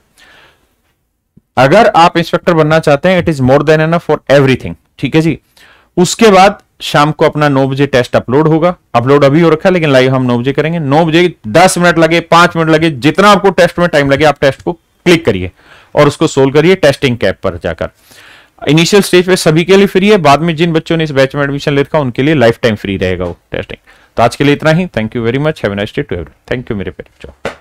अगर आप इंस्पेक्टर बनना चाहते हैं it is more than enough for everything ठीक है जी उसके बाद शाम को अपना नौ बजे टेस्ट अपलोड होगा अपलोड अभी हो रखा है लेकिन लाइव हम नौ बजे करेंगे नौ बजे दस मिनट लगे पांच मिनट लगे जितना आपको टेस्ट में टाइम लगे आप टेस्ट को क्लिक करिए और उसको सोल्व करिए टेस्टिंग कैप पर जाकर इनिशियल स्टेज पे सभी के लिए फ्री है बाद में जिन बच्चों ने इस बैच में एडमिशन ले रखा उनके लिए लाइफ टाइम फ्री रहेगा वो टेस्टिंग तो आज के लिए इतना ही thank you very much have nice day to every thank you मेरे पेरेंट्स